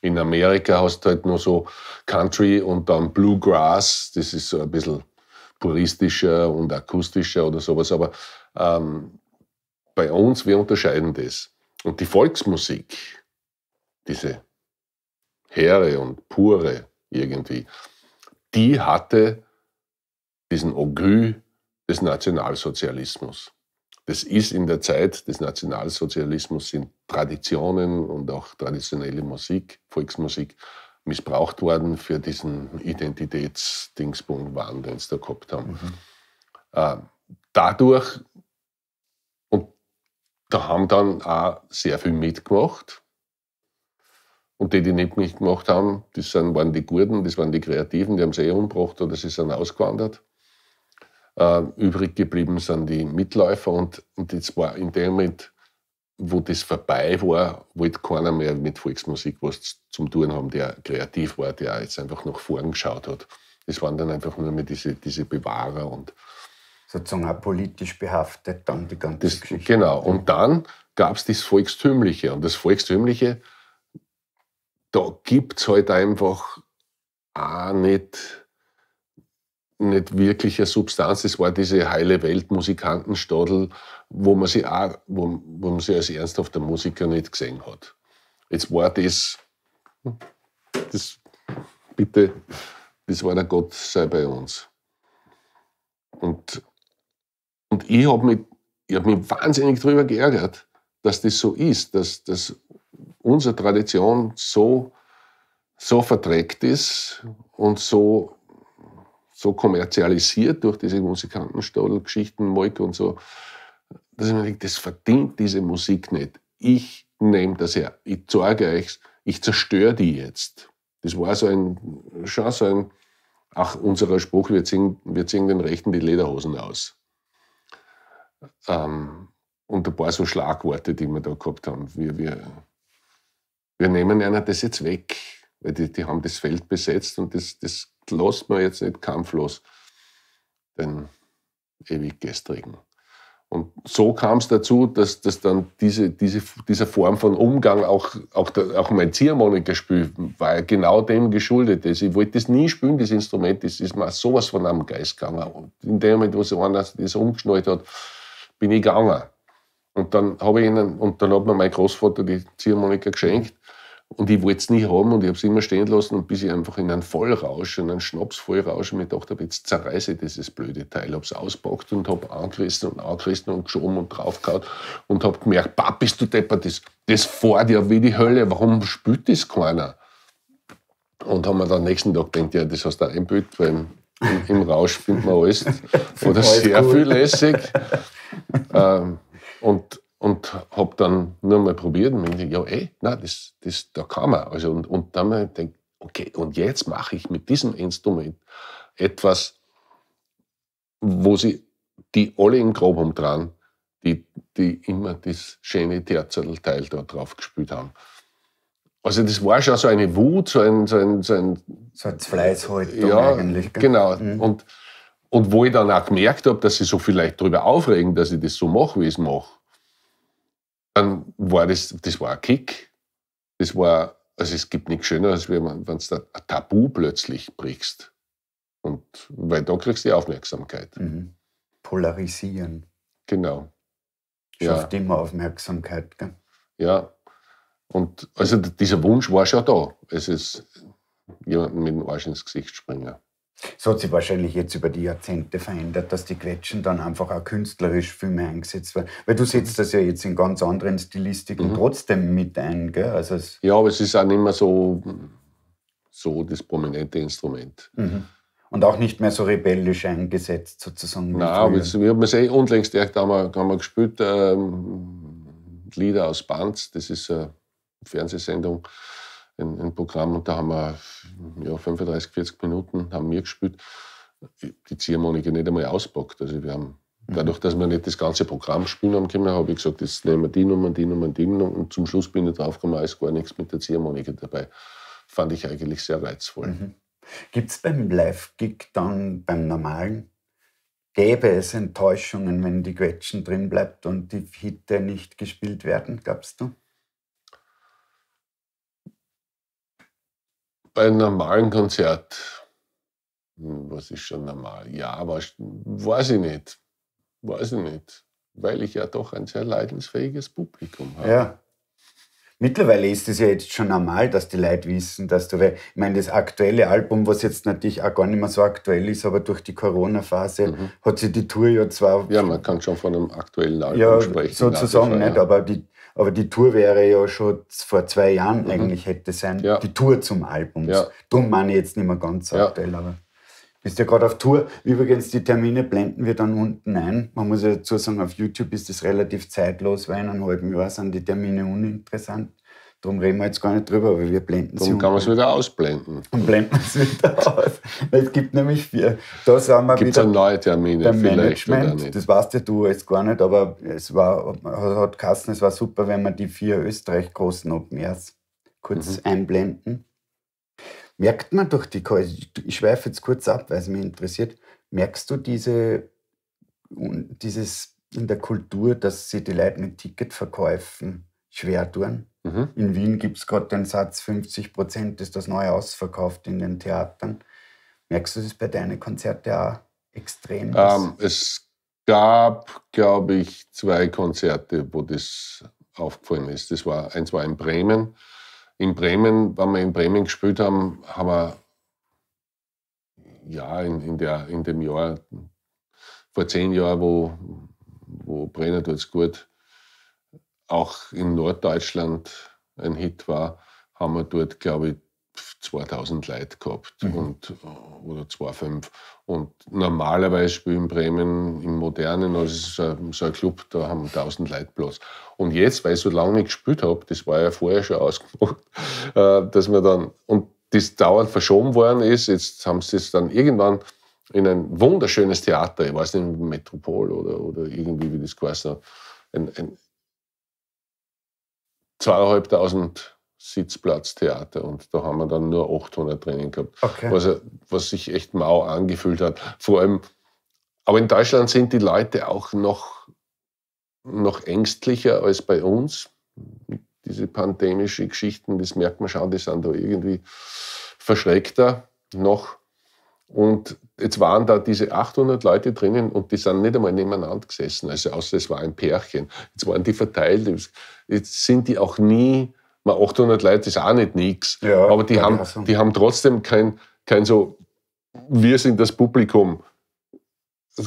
In Amerika hast du halt nur so Country und dann Bluegrass. Das ist so ein bisschen puristischer und akustischer oder sowas. Aber ähm, bei uns, wir unterscheiden das. Und die Volksmusik, diese Heere und pure irgendwie, die hatte diesen Ogü des Nationalsozialismus. Das ist in der Zeit des Nationalsozialismus sind Traditionen und auch traditionelle Musik, Volksmusik, missbraucht worden für diesen Identitätsdingsbum-Wahn, den sie da gehabt haben. Mhm. Äh, dadurch, und da haben dann auch sehr viel mitgemacht. Und die, die nicht mitgemacht haben, das waren die Gurden, das waren die Kreativen, die haben sie eh umgebracht oder sie sind ausgewandert. Äh, übrig geblieben sind die Mitläufer und, und jetzt war in dem Moment, wo das vorbei war, wollte keiner mehr mit Volksmusik was zum Tun haben, der kreativ war, der jetzt einfach nach vorn geschaut hat. Das waren dann einfach nur mehr diese, diese Bewahrer und sozusagen auch politisch behaftet dann die ganze das, Geschichte. Genau, und dann gab es das Volkstümliche und das Volkstümliche, da gibt es halt einfach auch nicht nicht wirklich eine Substanz. Es war diese heile Welt Musikantenstadel, wo man sie auch, wo, wo man sie als ernsthafter Musiker nicht gesehen hat. Jetzt war das, das bitte, das war der Gott sei bei uns. Und, und ich habe mich, hab mich wahnsinnig darüber geärgert, dass das so ist, dass, dass unsere Tradition so, so verträgt ist und so so kommerzialisiert durch diese Musikantenstadel-Geschichten, Molke und so, dass ich mir denke, das verdient diese Musik nicht. Ich nehme das her, ich zeige euch, ich zerstöre die jetzt. Das war so ein, schon so ein, ach, unserer Spruch, wir ziehen, wir ziehen den Rechten die Lederhosen aus. Ähm, und ein paar so Schlagworte, die wir da gehabt haben. Wir, wir, wir nehmen einer das jetzt weg, weil die, die haben das Feld besetzt und das, das lasst man jetzt nicht kampflos den ewig gestrigen. Und so kam es dazu, dass, dass dann diese, diese, diese Form von Umgang, auch, auch, der, auch mein Ziehharmonikaspiel, war genau dem geschuldet. Ist. Also ich wollte das nie spielen, das Instrument. Das ist mir sowas von am Geist gegangen. Und in dem Moment, wo sich einer das umgeschnallt hat, bin ich gegangen. Und dann ich ihnen, und dann hat mir mein Großvater die Ziehharmonika geschenkt. Und ich wollte es nie haben und ich habe es immer stehen lassen und bis ich einfach in einen Vollrausch, in einen Schnapsvollrausch mir gedacht habe, jetzt zerreiße ich dieses blöde Teil. Habe es ausgepackt und habe angerissen und angerissen und geschoben und draufgehauen und habe gemerkt, Pap, bist du deppert, das, das fährt ja wie die Hölle, warum spült das keiner? Und haben wir dann am nächsten Tag gedacht, ja, das hast du einbüht, weil im, im, Rausch findet man alles *laughs* oder sehr gut. viel lässig. *laughs* ähm, und und habe dann nur mal probiert und mir gedacht, ja, ey, eh, nein, das, das, da kann man. Also, und, und dann habe ich gedacht, okay, und jetzt mache ich mit diesem Instrument etwas, wo sie die alle im Grob umdran, die, die immer das schöne Theaterteil da drauf gespielt haben. Also das war schon so eine Wut, so ein... So ein, so ein, so ein Fleißhaltung ja, eigentlich. Gell? Genau. Mhm. Und, und wo ich dann auch gemerkt habe, dass sie so vielleicht darüber aufregen, dass ich das so mache, wie ich es mache dann war das, das war ein Kick. Das war, also es gibt nichts Schöneres, wenn du da ein Tabu plötzlich brichst. Und weil da kriegst du die Aufmerksamkeit. Mhm. Polarisieren. Genau. Schafft ja. immer Aufmerksamkeit. Gell? Ja. Und also dieser Wunsch war schon da. Es ist jemanden mit dem Arsch ins Gesicht springen. So hat sich wahrscheinlich jetzt über die Jahrzehnte verändert, dass die Quetschen dann einfach auch künstlerisch viel mehr eingesetzt werden. Weil du setzt das ja jetzt in ganz anderen Stilistiken mhm. trotzdem mit ein. Gell? Also ja, aber es ist auch nicht mehr so, so das prominente Instrument. Mhm. Und auch nicht mehr so rebellisch eingesetzt sozusagen. Nein, aber wir haben es eh unlängst erst einmal, einmal gespielt, ähm, Lieder aus Banz, das ist eine äh, Fernsehsendung ein, ein Programm und da haben wir ja, 35, 40 Minuten haben wir gespielt. Die Ziehharmonike nicht einmal auspackt. Also wir haben, mhm. dadurch, dass wir nicht das ganze Programm spielen haben können, habe ich gesagt, jetzt nehmen wir die Nummer, die Nummer, die Nummer und zum Schluss bin ich draufgekommen, da ist gar nichts mit der Ziehharmonike dabei. Fand ich eigentlich sehr reizvoll. Mhm. Gibt es beim Live-Gig dann beim normalen gäbe es Enttäuschungen, wenn die Quetschen drin bleibt und die Hitte nicht gespielt werden, glaubst du? bei einem normalen Konzert, hm, was ist schon normal? Ja, aber weiß ich nicht. Weiß ich nicht. Weil ich ja doch ein sehr leidensfähiges Publikum habe. Ja. Mittlerweile ist es ja jetzt schon normal, dass die Leute wissen, dass du, weil, ich meine, das aktuelle Album, was jetzt natürlich auch gar nicht mehr so aktuell ist, aber durch die Corona-Phase mhm. hat sich die Tour ja zwar. Ja, man kann schon von einem aktuellen Album ja, sprechen. Sozusagen nicht, aber die, aber die Tour wäre ja schon vor zwei Jahren mhm. eigentlich hätte sein. Ja. Die Tour zum Album. Ja. Darum meine ich jetzt nicht mehr ganz ja. aktuell, aber bist ja gerade auf Tour. Übrigens, die Termine blenden wir dann unten ein. Man muss ja dazu sagen, auf YouTube ist das relativ zeitlos, weil in einem halben Jahr sind die Termine uninteressant. Darum reden wir jetzt gar nicht drüber, weil wir blenden Darum sie kann man es wieder ausblenden. Und blenden es wieder aus. es gibt nämlich vier. Da sind wir Gibt's wieder neue Termine beim nicht? Das weißt ja du jetzt gar nicht, aber es war, hat Kassen, es war super, wenn wir die vier Österreich-großen Open Airs kurz mhm. einblenden. Merkt man durch die, ich schweife jetzt kurz ab, weil es mich interessiert, merkst du diese, dieses in der Kultur, dass sie die Leute mit Ticketverkäufen schwer tun? Mhm. In Wien gibt es gerade den Satz, 50 Prozent ist das neu ausverkauft in den Theatern. Merkst du das bei deinen Konzerten auch extrem? Ähm, es gab, glaube ich, zwei Konzerte, wo das aufgefallen ist. Das war, eins war in Bremen. In Bremen, wenn wir in Bremen gespielt haben, haben wir ja in, in, der, in dem Jahr, vor zehn Jahren, wo, wo Brenner tut's gut, auch in Norddeutschland ein Hit war, haben wir dort, glaube ich, 2000 Leute gehabt mhm. und, oder 2,5. Und normalerweise spielen Bremen im Modernen, also so ein Club, da haben 1000 Leute bloß. Und jetzt, weil ich so lange nicht gespielt habe, das war ja vorher schon ausgemacht, *laughs* äh, dass man dann, und das dauernd verschoben worden ist, jetzt haben sie es dann irgendwann in ein wunderschönes Theater, ich weiß nicht, Metropol oder, oder irgendwie, wie das geheißen hat, ein, ein 2.500 Sitzplatztheater und da haben wir dann nur 800 drinnen gehabt, okay. was, was sich echt mau angefühlt hat. Vor allem, aber in Deutschland sind die Leute auch noch, noch ängstlicher als bei uns. Diese pandemischen Geschichten, das merkt man schon, die sind da irgendwie verschreckter noch. Und jetzt waren da diese 800 Leute drinnen und die sind nicht einmal nebeneinander gesessen, also außer es war ein Pärchen. Jetzt waren die verteilt. Jetzt sind die auch nie, 800 Leute ist auch nicht nichts, ja, aber die haben, Hassung. Also. die haben trotzdem kein, kein so, wir sind das Publikum,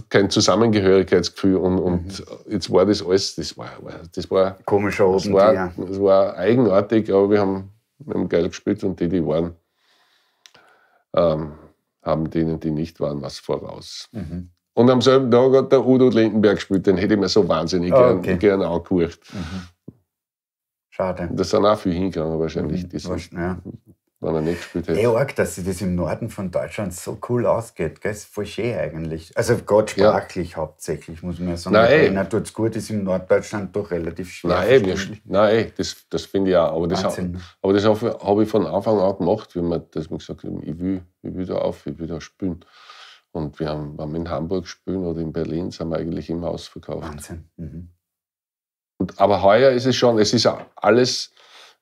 kein Zusammengehörigkeitsgefühl und, und mhm. jetzt war das alles, das war, das war, Komischer das war, ja. das war eigenartig, aber wir haben, wir haben geil gespielt und die, die waren, ähm, haben denen, die nicht waren, was voraus. Mhm. Und am selben Tag hat der Udo Lindenberg gespielt, den hätte ich mir so wahnsinnig oh, gern, gern angeguckt. Mhm. Schade. Das sind auch viele hingegangen wahrscheinlich. Mhm. Diesen, ja wenn er nicht gespielt hätte. Ey, arg, dass sich das im Norden von Deutschland so cool ausgeht. Gell? Ist voll schön eigentlich. Also gerade sprachlich ja. hauptsächlich, muss man ja sagen. Nein, tut es gut, ist im Norddeutschland doch relativ schwer. Nein, wir, nein das, das finde ich auch. Aber das, Wahnsinn. aber das habe ich von Anfang an gemacht, wie man, dass man gesagt hat, ich will, ich will da auf, ich will da spielen. Und wir haben, wenn wir in Hamburg spielen oder in Berlin, sind wir eigentlich immer ausverkauft. Wahnsinn. Mhm. Und, aber heuer ist es schon, es ist alles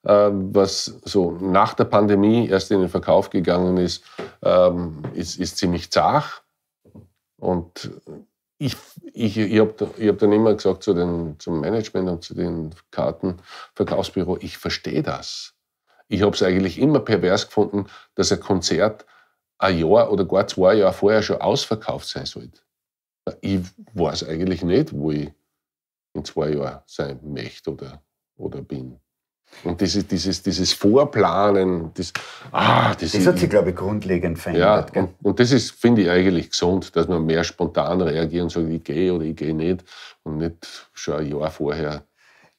ähm, was so nach der Pandemie erst in den Verkauf gegangen ist, ähm, ist, ist ziemlich zach. Und ich, ich, ich habe hab dann immer gesagt zu den, zum Management und zu den Kartenverkaufsbüro, ich verstehe das. Ich habe es eigentlich immer pervers gefunden, dass ein Konzert ein Jahr oder gar zwei Jahre vorher schon ausverkauft sein sollte. Ich weiß eigentlich nicht, wo ich in zwei Jahren sein möchte oder, oder bin. Und dieses, dieses, dieses Vorplanen, das, ah, das, das hat sich, glaube ich, grundlegend verändert. Ja, und, und, das ist, finde ich, eigentlich gesund, dass man mehr spontan reagiert und sagt, ich gehe oder ich gehe nicht und nicht schon ein Jahr vorher.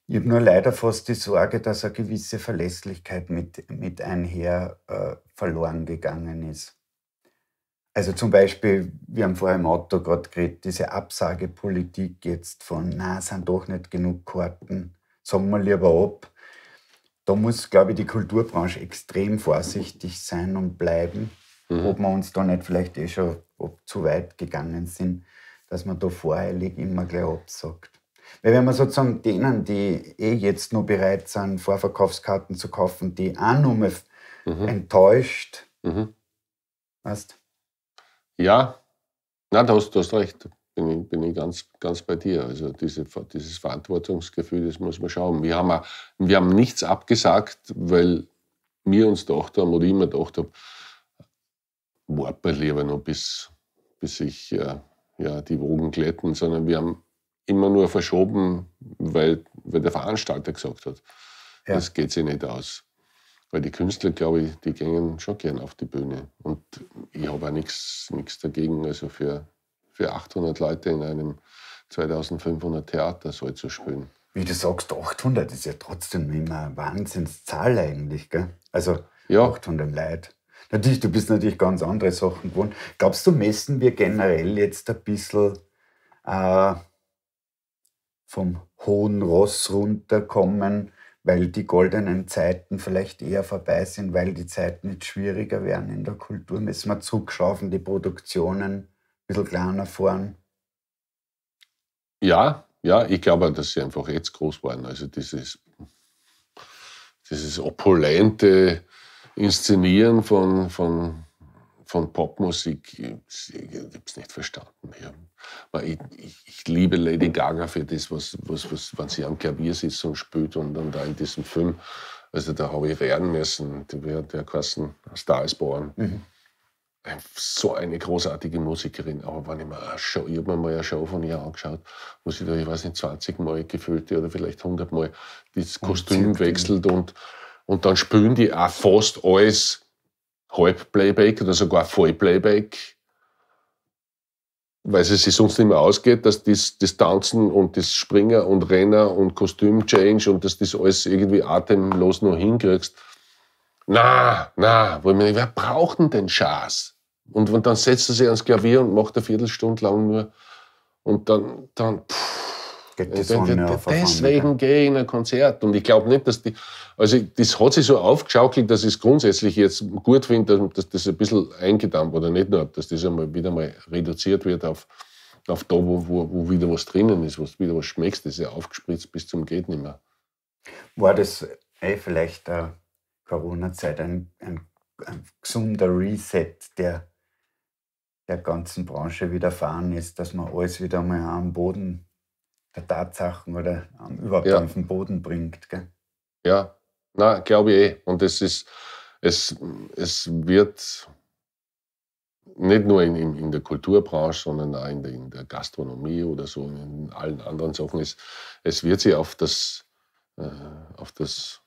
Ich habe nur leider fast die Sorge, dass eine gewisse Verlässlichkeit mit, mit einher äh, verloren gegangen ist. Also zum Beispiel, wir haben vorher im Auto gerade geredet, diese Absagepolitik jetzt von, na, sind doch nicht genug Karten, sagen wir lieber ab da muss, glaube ich, die Kulturbranche extrem vorsichtig sein und bleiben, mhm. ob wir uns da nicht vielleicht eh schon zu weit gegangen sind, dass man da voreilig immer gleich absagt. Weil wenn man sozusagen denen, die eh jetzt nur bereit sind, Vorverkaufskarten zu kaufen, die auch nur mhm. enttäuscht, mhm. weißt Ja, na, da hast du recht bin ich, bin ich ganz, ganz bei dir. Also diese, dieses Verantwortungsgefühl, das muss man schauen. Wir haben, auch, wir haben nichts abgesagt, weil wir uns gedacht haben oder ich mir gedacht habe, warte lieber noch, bis, bis sich äh, ja, die Wogen glätten, sondern wir haben immer nur verschoben, weil, weil der Veranstalter gesagt hat, ja. das geht sich nicht aus. Weil die Künstler, glaube ich, die gingen schon gern auf die Bühne. Und ich habe auch nichts dagegen, also für, für 800 Leute in einem 2500 Theater soll zu spielen. Wie du sagst, 800 ist ja trotzdem immer eine Wahnsinnszahl eigentlich, gell? Also ja. 800 Leute. Natürlich, du bist natürlich ganz andere Sachen gewohnt. Glaubst du, messen wir generell jetzt ein bisschen äh, vom hohen Ross runterkommen, weil die goldenen Zeiten vielleicht eher vorbei sind, weil die Zeiten nicht schwieriger werden in der Kultur? Müssen wir zurückschaffen, die Produktionen ein bisschen kleiner fahren? Ja, ja, ich glaube, dass sie einfach jetzt groß waren. Also dieses, dieses opulente Inszenieren von, von, von Popmusik, ich, habe es nicht verstanden. Ich, ich, ich, liebe Lady Gaga für das, was, was, was, wenn sie am Klavier sitzt und spielt und dann da in diesem Film, also da habe ich lernen müssen, der, der Carsten Star is Born. Mhm äh, so eine großartige Musikerin, aber wenn ich mir eine Show, ich habe mir mal eine Show von ihr angeschaut, wo sie da, ich weiß nicht, 20 Mal gefühlte oder vielleicht 100 Mal das Kostüm und wechselt und, und dann spielen die auch fast alles halb Playback oder sogar voll Playback, weil es sich sonst nicht mehr ausgeht, dass das, das Tanzen und das Springer und Renner und Kostümchange und dass das alles irgendwie atemlos noch hinkriegst. Na, na, wo ich mir, wer braucht denn den Schaß? Und, und dann setzt er sich ans Klavier und macht eine Viertelstunde lang nur. Und dann, dann pff, Geht die Sonne dann, auf deswegen ja. gehe ich in ein Konzert. Und ich glaube nicht, dass die, also das hat sich so aufgeschaukelt, dass ich es grundsätzlich jetzt gut finde, dass, das ein bisschen eingedampft oder nicht nur, dass das einmal wieder mal reduziert wird auf, auf da, wo, wo, wo wieder was drinnen ist, wo du wieder was schmeckst, das ist ja aufgespritzt bis zum geht nicht mehr. War das ey, eh, vielleicht der äh, Corona-Zeit ein, ein, ein gesunder Reset der der ganzen Branche widerfahren ist, dass man alles wieder mal am Boden der Tatsachen oder überhaupt ja. auf den Boden bringt. Gell? Ja, na, glaube ich eh. Und es ist, es, es wird nicht nur in, in, der Kulturbranche, sondern auch in der, in der Gastronomie oder so, in allen anderen Sachen, ist, es wird sich auf das, äh, auf das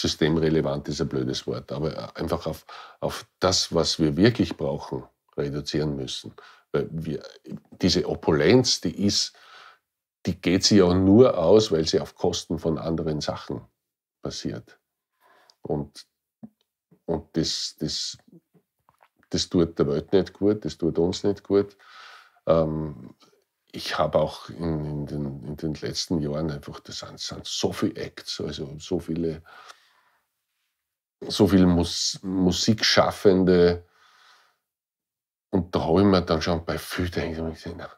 systemrelevant ist ein blödes Wort, aber einfach auf, auf das, was wir wirklich brauchen, reduzieren müssen. Weil wir, diese Opulenz, die ist, die geht sie ja nur aus, weil sie auf Kosten von anderen Sachen passiert. Und, und das, das, das tut der Welt nicht gut, das tut uns nicht gut. Ähm, ich habe auch in, in, den, in, den, letzten Jahren einfach, das sind, sind so viele Acts, also so viele so viele Mus Musikschaffende. Und da habe ich mir dann schon bei viel gedacht,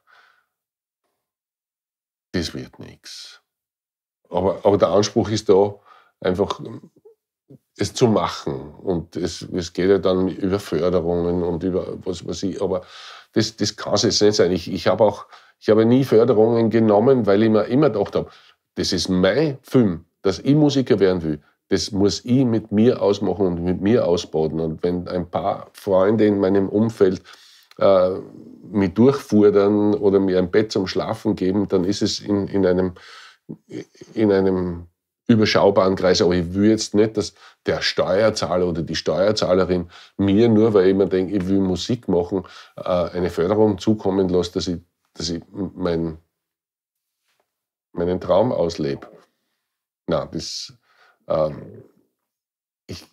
das wird nichts. Aber, aber der Anspruch ist da, einfach ähm, es zu machen. Und es, es geht ja dann über Förderungen und über was weiß ich. Aber das, das kann es jetzt nicht sein. Ich, ich habe auch ich habe nie Förderungen genommen, weil ich mir immer gedacht habe, das ist mein Film, dass ich Musiker werden will das muss ich mit mir ausmachen und mit mir ausbaden. Und wenn ein paar Freunde in meinem Umfeld äh, mich durchfudern oder mir ein Bett zum Schlafen geben, dann ist es in, in, einem, in einem überschaubaren Kreis. Aber ich will jetzt nicht, dass der Steuerzahler oder die Steuerzahlerin mir nur, weil ich mir denke, ich will Musik machen, äh, eine Förderung zukommen lässt, dass ich, dass ich mein, meinen Traum auslebe. Na, das ist. Ähm, ich,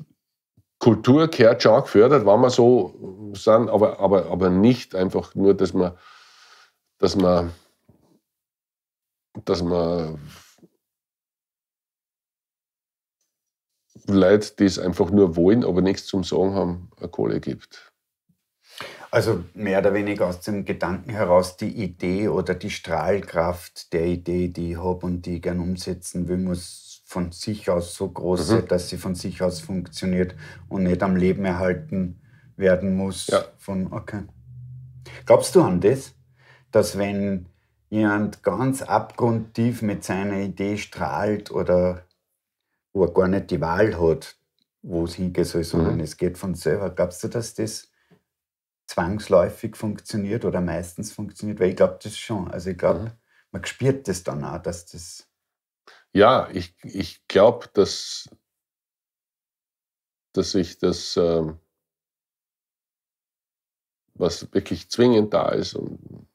Kultur gehört schon gefördert, wenn wir so sind, aber, aber, aber nicht einfach nur, dass man, dass man, dass man Leute, die es einfach nur wollen, aber nichts zum Sagen haben, eine Kohle gibt. Also mehr oder weniger aus dem Gedanken heraus die Idee oder die Strahlkraft der Idee, die ich habe und die ich gerne umsetzen will, muss von sich aus so groß mhm. ist, dass sie von sich aus funktioniert und nicht am Leben erhalten werden muss. Ja. Von, okay. Glaubst du an das, dass wenn jemand ganz abgrundtief mit seiner Idee strahlt oder wo er gar nicht die Wahl hat, wo es hingehen soll, sondern mhm. es geht von selber. Glaubst du, dass das zwangsläufig funktioniert oder meistens funktioniert? Weil ich glaube das schon. Also ich glaube, mhm. man spürt das dann auch, dass das ja, ich, ich glaube, dass, dass ich das, ähm, was wirklich zwingend da ist und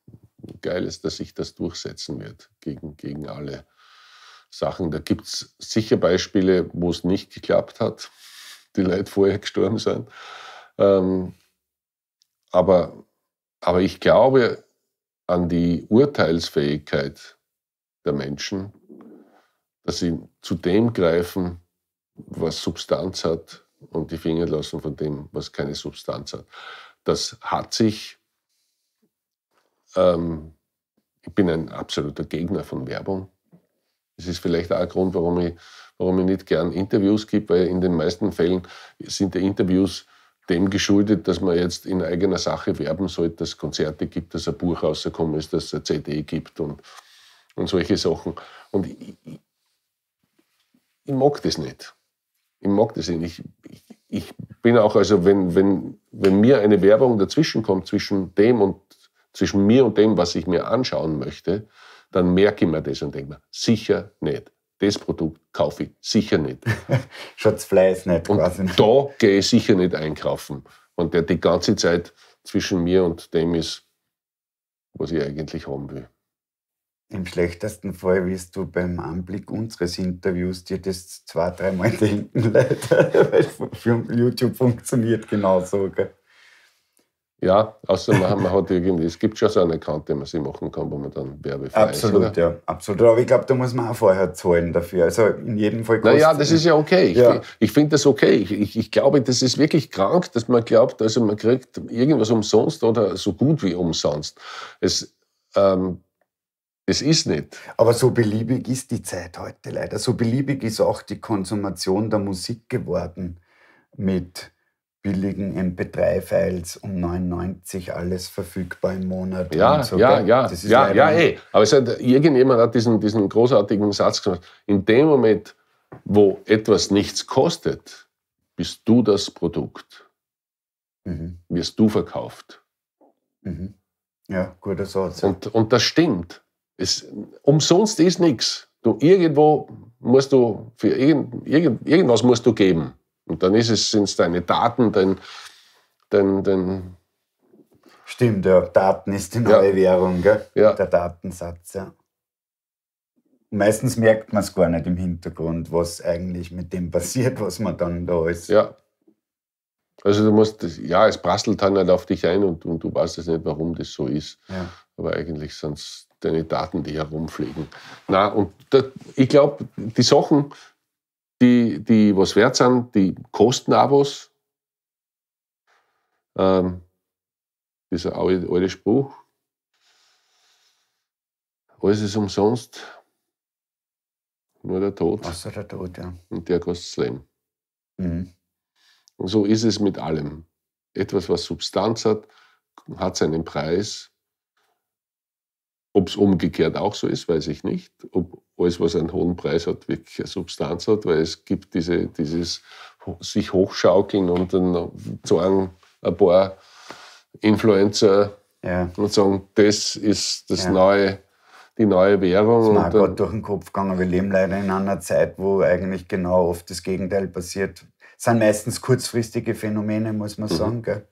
geil ist, dass ich das durchsetzen wird gegen, gegen alle Sachen. Da gibt es sicher Beispiele, wo es nicht geklappt hat, die Leute vorher gestorben sind. Ähm, aber, aber ich glaube an die Urteilsfähigkeit der Menschen dass sie zu dem greifen, was Substanz hat und die Finger lassen von dem, was keine Substanz hat. Das hat sich, ähm, ich bin ein absoluter Gegner von Werbung. Das ist vielleicht auch ein Grund, warum ich, warum ich nicht gern Interviews gebe, weil in den meisten Fällen sind die Interviews dem geschuldet, dass man jetzt in eigener Sache werben sollte, dass es Konzerte gibt, dass ein Buch rausgekommen ist, dass es eine CD gibt und, und solche Sachen. Und ich, ich mag das nicht. Ich mag das nicht. Ich, ich, ich bin auch, also wenn, wenn, wenn mir eine Werbung dazwischen kommt, zwischen dem und zwischen mir und dem, was ich mir anschauen möchte, dann merke ich mir das und denke mir, sicher nicht. Das Produkt kaufe ich sicher nicht. *laughs* Schutzfleiß nicht und quasi. Da gehe ich sicher nicht einkaufen. Und der die ganze Zeit zwischen mir und dem ist, was ich eigentlich haben will. Im schlechtesten Fall wirst du beim Anblick unseres Interviews dir das zwei, dreimal *laughs* denken, leider, *laughs* weil für YouTube funktioniert genauso. Gell? Ja, außer man, man hat irgendwie, es gibt schon so einen Account, den man sich machen kann, wo man dann werbefrei absolut, ist. Absolut, ja, absolut. Aber ich glaube, da muss man auch vorher zahlen dafür. Also in jedem Fall Naja, das ist ja okay. Ich, ja. ich finde das okay. Ich, ich, ich, glaube, das ist wirklich krank, dass man glaubt, also man kriegt irgendwas umsonst oder so gut wie umsonst. Es, ähm, es ist nicht. Aber so beliebig ist die Zeit heute leider. So beliebig ist auch die Konsumation der Musik geworden mit billigen MP3-Files um 99 alles verfügbar im Monat. Ja, so. ja, ja, das ist ja, ja, ey. Eh. Aber es hat, irgendjemand hat diesen, diesen großartigen Satz gesagt, in dem Moment, wo etwas nichts kostet, bist du das Produkt. Mhm. Wirst du verkauft. Mhm. Ja, guter Satz. Und, und das stimmt. Es, umsonst ist nichts. Du irgendwo musst du für irgend, irgend, irgendwas musst du geben. Und dann ist es, sind es deine Daten, dein, dein, dein Stimmt, ja. Daten ist die neue ja. Währung, gell? Ja. der Datensatz. Ja. Meistens merkt man es gar nicht im Hintergrund, was eigentlich mit dem passiert, was man dann da ist. Ja. Also du musst, ja, es prasselt dann halt auf dich ein und, und du weißt es nicht, warum das so ist. Ja. Aber eigentlich sonst deine Daten, die herumfliegen. Na, und da, ich glaube, die Sachen, die, die was wert sind, die kosten auch was. Ähm, dieser alte Spruch. Alles ist umsonst, nur der Tod. Außer der Tod, ja. Und der kostet das Leben. Mhm. Und so ist es mit allem. Etwas, was Substanz hat, hat seinen Preis ob es umgekehrt auch so ist, weiß ich nicht. Ob alles, was einen hohen Preis hat, wirklich eine Substanz hat, weil es gibt diese, dieses sich hochschaukeln und dann zwang ein paar Influencer ja. und sagen, das ist das ja. neue, die neue Währung. Das ist mir gerade durch den Kopf gegangen. Wir leben leider in einer Zeit, wo eigentlich genau oft das Gegenteil passiert. Es sind meistens kurzfristige Phänomene, muss man mhm. sagen. Gell?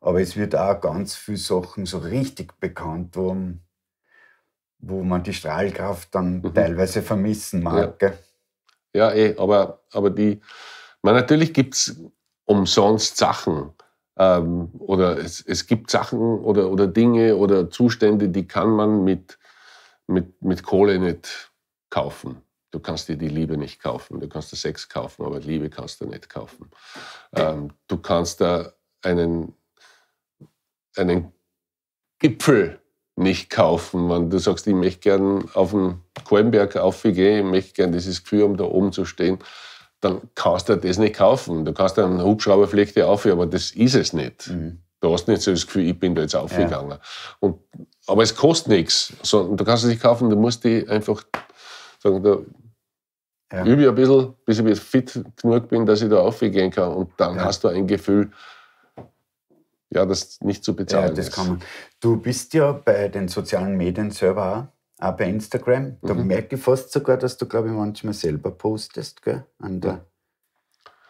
Aber es wird auch ganz viele Sachen so richtig bekannt, wo wo man die Strahlkraft dann mhm. teilweise vermissen mag. Ja, ja eh, aber, aber die, man, natürlich gibt es umsonst Sachen. Ähm, oder es, es gibt Sachen oder, oder Dinge oder Zustände, die kann man mit, mit, mit Kohle nicht kaufen. Du kannst dir die Liebe nicht kaufen, du kannst dir Sex kaufen, aber Liebe kannst du nicht kaufen. Ähm, du kannst da einen, einen Gipfel nicht kaufen. Wenn du sagst, ich möchte gern auf den Kornberg aufgehen, ich möchte gern dieses Gefühl haben, da oben zu stehen, dann kannst du das nicht kaufen. Du kannst einen Hubschrauberflechte aufgehen, aber das ist es nicht. Mhm. Du hast nicht so das Gefühl, ich bin da jetzt aufgegangen. Ja. Und, aber es kostet nichts. Sondern du kannst es nicht kaufen, du musst die einfach sagen, da ja. übe ich ein bisschen, bis ich fit genug bin, dass ich da aufgehen kann. Und dann ja. hast du ein Gefühl, ja, das nicht zu bezahlen ja, das ist. Kann man. Du bist ja bei den sozialen Medien selber auch, auch bei Instagram. Da mhm. merke ich fast sogar, dass du, glaube ich, manchmal selber postest, gell? An der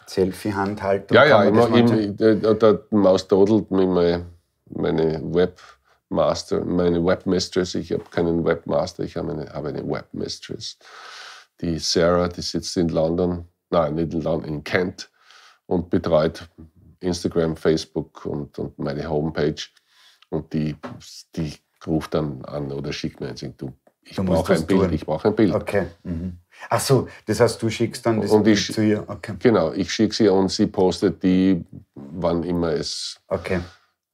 Selfie-Handhaltung. Ja, ja, immer, im, da, da mausdodelt mich meine, meine Webmaster, meine Webmistress. Ich habe keinen Webmaster, ich habe eine, hab eine Webmistress. Die Sarah, die sitzt in London, nein, nicht in London, in Kent und betreut Instagram, Facebook und, und meine Homepage. Und die, die ruft dann an oder schickt mir und du, ich brauche ein Bild, ich brauche ein Bild. Okay. Mhm. Ach so, das heißt, du schickst dann das und Bild ich, zu ihr. Okay. Genau, ich schicke sie und sie postet die, wann immer es. Okay.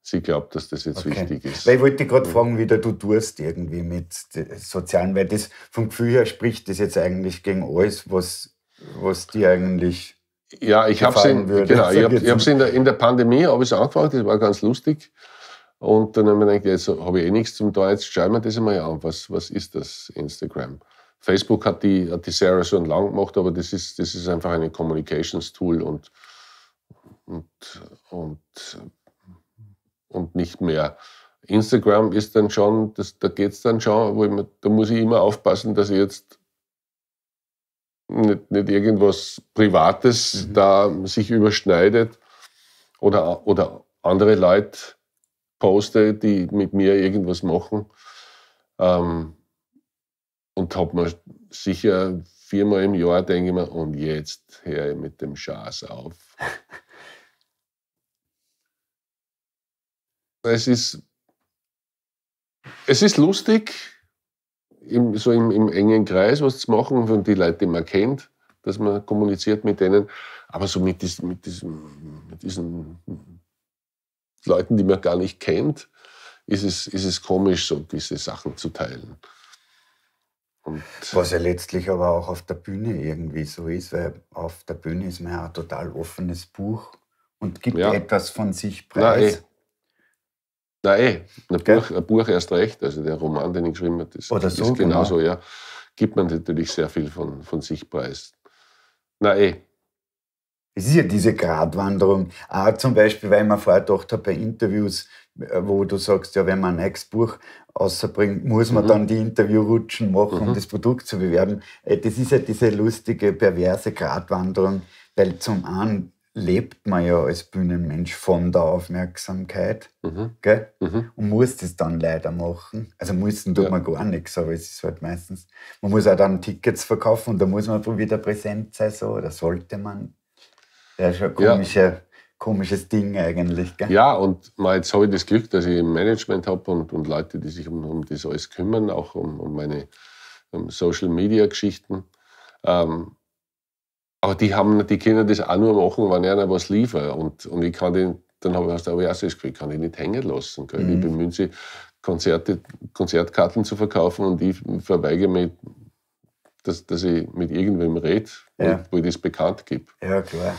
Sie glaubt, dass das jetzt okay. wichtig ist. Weil ich wollte gerade fragen, wie du tust irgendwie mit sozialen, weil das vom Gefühl her spricht das jetzt eigentlich gegen alles, was, was die eigentlich ja, ich habe es genau, ich hab in, der, in der Pandemie habe angefangen, das war ganz lustig. Und dann habe ich mir gedacht, jetzt habe ich eh nichts zum Tor, jetzt schauen wir das mal an. Was, was ist das, Instagram? Facebook hat die, hat die Sarah schon lang gemacht, aber das ist, das ist einfach ein Communications-Tool und, und, und, und nicht mehr. Instagram ist dann schon, das, da geht es dann schon, mir, da muss ich immer aufpassen, dass ich jetzt nicht, nicht irgendwas Privates mhm. da sich überschneidet oder, oder andere Leute poste, die mit mir irgendwas machen. Ähm, und habe mir sicher viermal im Jahr denke ich mir, und jetzt höre ich mit dem Schaß auf. *laughs* es ist, es ist lustig, im, so im, im, engen Kreis was zu machen, von die Leute, die man kennt, dass man kommuniziert mit denen. Aber so mit, dies, mit, diesem, mit diesen Leuten, die man gar nicht kennt, ist es, ist es komisch, so diese Sachen zu teilen. Und Was ja letztlich aber auch auf der Bühne irgendwie so ist, weil auf der Bühne ist man ja ein total offenes Buch und gibt ja. etwas von sich preis. Nein, eh. Nein, eh. Ein Buch, ein Buch erst recht. Also der Roman, den ich geschrieben habe, das, Oder so, ist genau. genauso, genau. ja. Gibt man natürlich sehr viel von, von sich preis. Na eh. Es ist ja diese Gratwanderung. Auch zum Beispiel, weil ich mir vorher gedacht habe, bei Interviews, äh, wo du sagst, ja, wenn man ein neues Buch außerbringt, muss man mhm. dann die Interviewrutschen machen, mhm. um das Produkt zu bewerben. Äh, das ist ja diese lustige, perverse Gratwanderung, weil zum einen lebt man ja als Bühnenmensch von der Aufmerksamkeit mhm. Gell? Mhm. und muss das dann leider machen. Also müssen tut ja. man gar nichts, aber es ist halt meistens, man muss auch dann Tickets verkaufen und da muss man wieder präsent sein, so, oder sollte man. Das ist schon komische, ja. komisches Ding eigentlich. Gell? Ja, und jetzt habe ich das Glück, dass ich ein Management habe und, und Leute, die sich um, um das alles kümmern, auch um, um meine um Social-Media-Geschichten. Ähm, aber die, haben, die können das auch nur machen, wenn einer was liefert. Und, und ich kann den, dann habe ich, auch so das Gefühl, kann ich nicht hängen lassen. Gell? Mhm. Ich bemühe sich, Konzerte, Konzertkarten zu verkaufen und ich verweige mich, dass, dass ich mit irgendwem rede, ja. wo, ich das bekannt gebe. Ja, klar.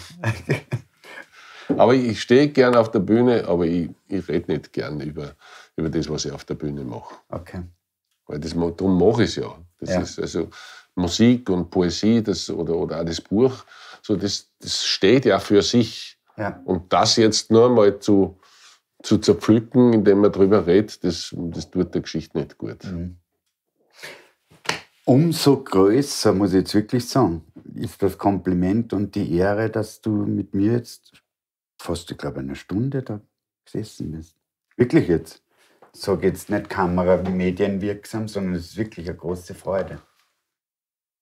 *laughs* aber ich stehe gern auf der Bühne, aber ich, ich rede nicht gern über, über das, was ich auf der Bühne mache. Okay. Weil das, darum mache ich es ja. Das ja. Ist also, Musik und Poesie das, oder, oder auch das Buch, so das, das steht ja für sich. Ja. Und das jetzt nur mal zu, zu zerpflücken, indem man darüber redet, das, das tut der Geschichte nicht gut. Mhm. Umso größer, muss ich jetzt wirklich sagen, ist das Kompliment und die Ehre, dass du mit mir jetzt fast, ich glaube, eine Stunde da gesessen bist. Wirklich jetzt. Ich sage jetzt nicht Kamera medienwirksam, sondern es ist wirklich eine große Freude.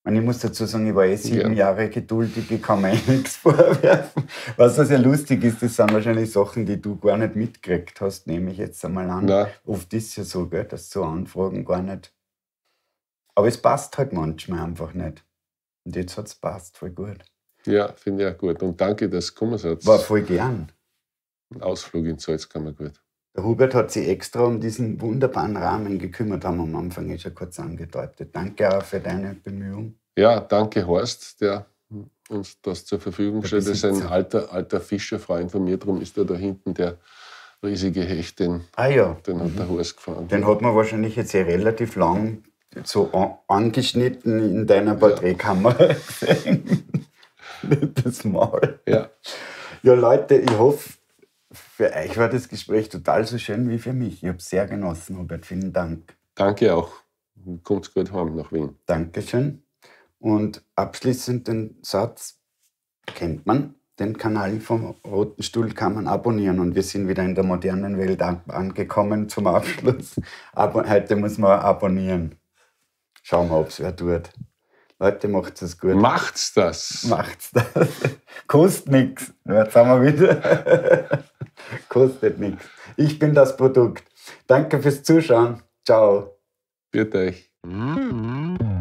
Und ich muss dazu sagen, ich war eh sieben ja. Jahre geduldig, ich kann mir eh nichts *laughs* vorwerfen. Was ja lustig ist, das sind wahrscheinlich Sachen, die du gar nicht mitgekriegt hast, nehme ich jetzt einmal an. Nein. Oft ist ja so, gell, dass so Anfragen gar nicht. Aber es passt halt manchmal einfach nicht. Und jetzt hat es passt, voll gut. Ja, finde ich auch gut. Und danke, dass du gekommen seid. War voll gern. Ausflug in Salz kann man gut. Der Hubert hat sich extra um diesen wunderbaren Rahmen gekümmert, haben wir am Anfang ja eh schon kurz angedeutet. Danke auch für deine Bemühungen. Ja, danke Horst, der uns das zur Verfügung der stellt. Das ist ein alter, alter Fischerfreund von mir, darum ist er da hinten, der riesige Hecht, den, ah, ja. den hat mhm. der Horst gefahren. Den hat man wahrscheinlich jetzt eh relativ lang so angeschnitten in deiner Porträtkamera ja. *laughs* das Maul. Ja. ja, Leute, ich hoffe, für euch war das Gespräch total so schön wie für mich. Ich habe es sehr genossen, Robert. Vielen Dank. Danke auch. Kommt gut heim nach Wien. Dankeschön. Und abschließend den Satz kennt man. Den Kanal vom Roten Stuhl kann man abonnieren und wir sind wieder in der modernen Welt angekommen zum Abschluss. Aber heute muss man abonnieren. Schauen wir, ob es wer tut. Leute, macht es gut. Macht's das. Macht's das. *laughs* Kostet nichts. Jetzt haben wir wieder. *laughs* *laughs* Kostet nichts. Ich bin das Produkt. Danke fürs Zuschauen. Ciao. Bitte euch. Mm-hmm.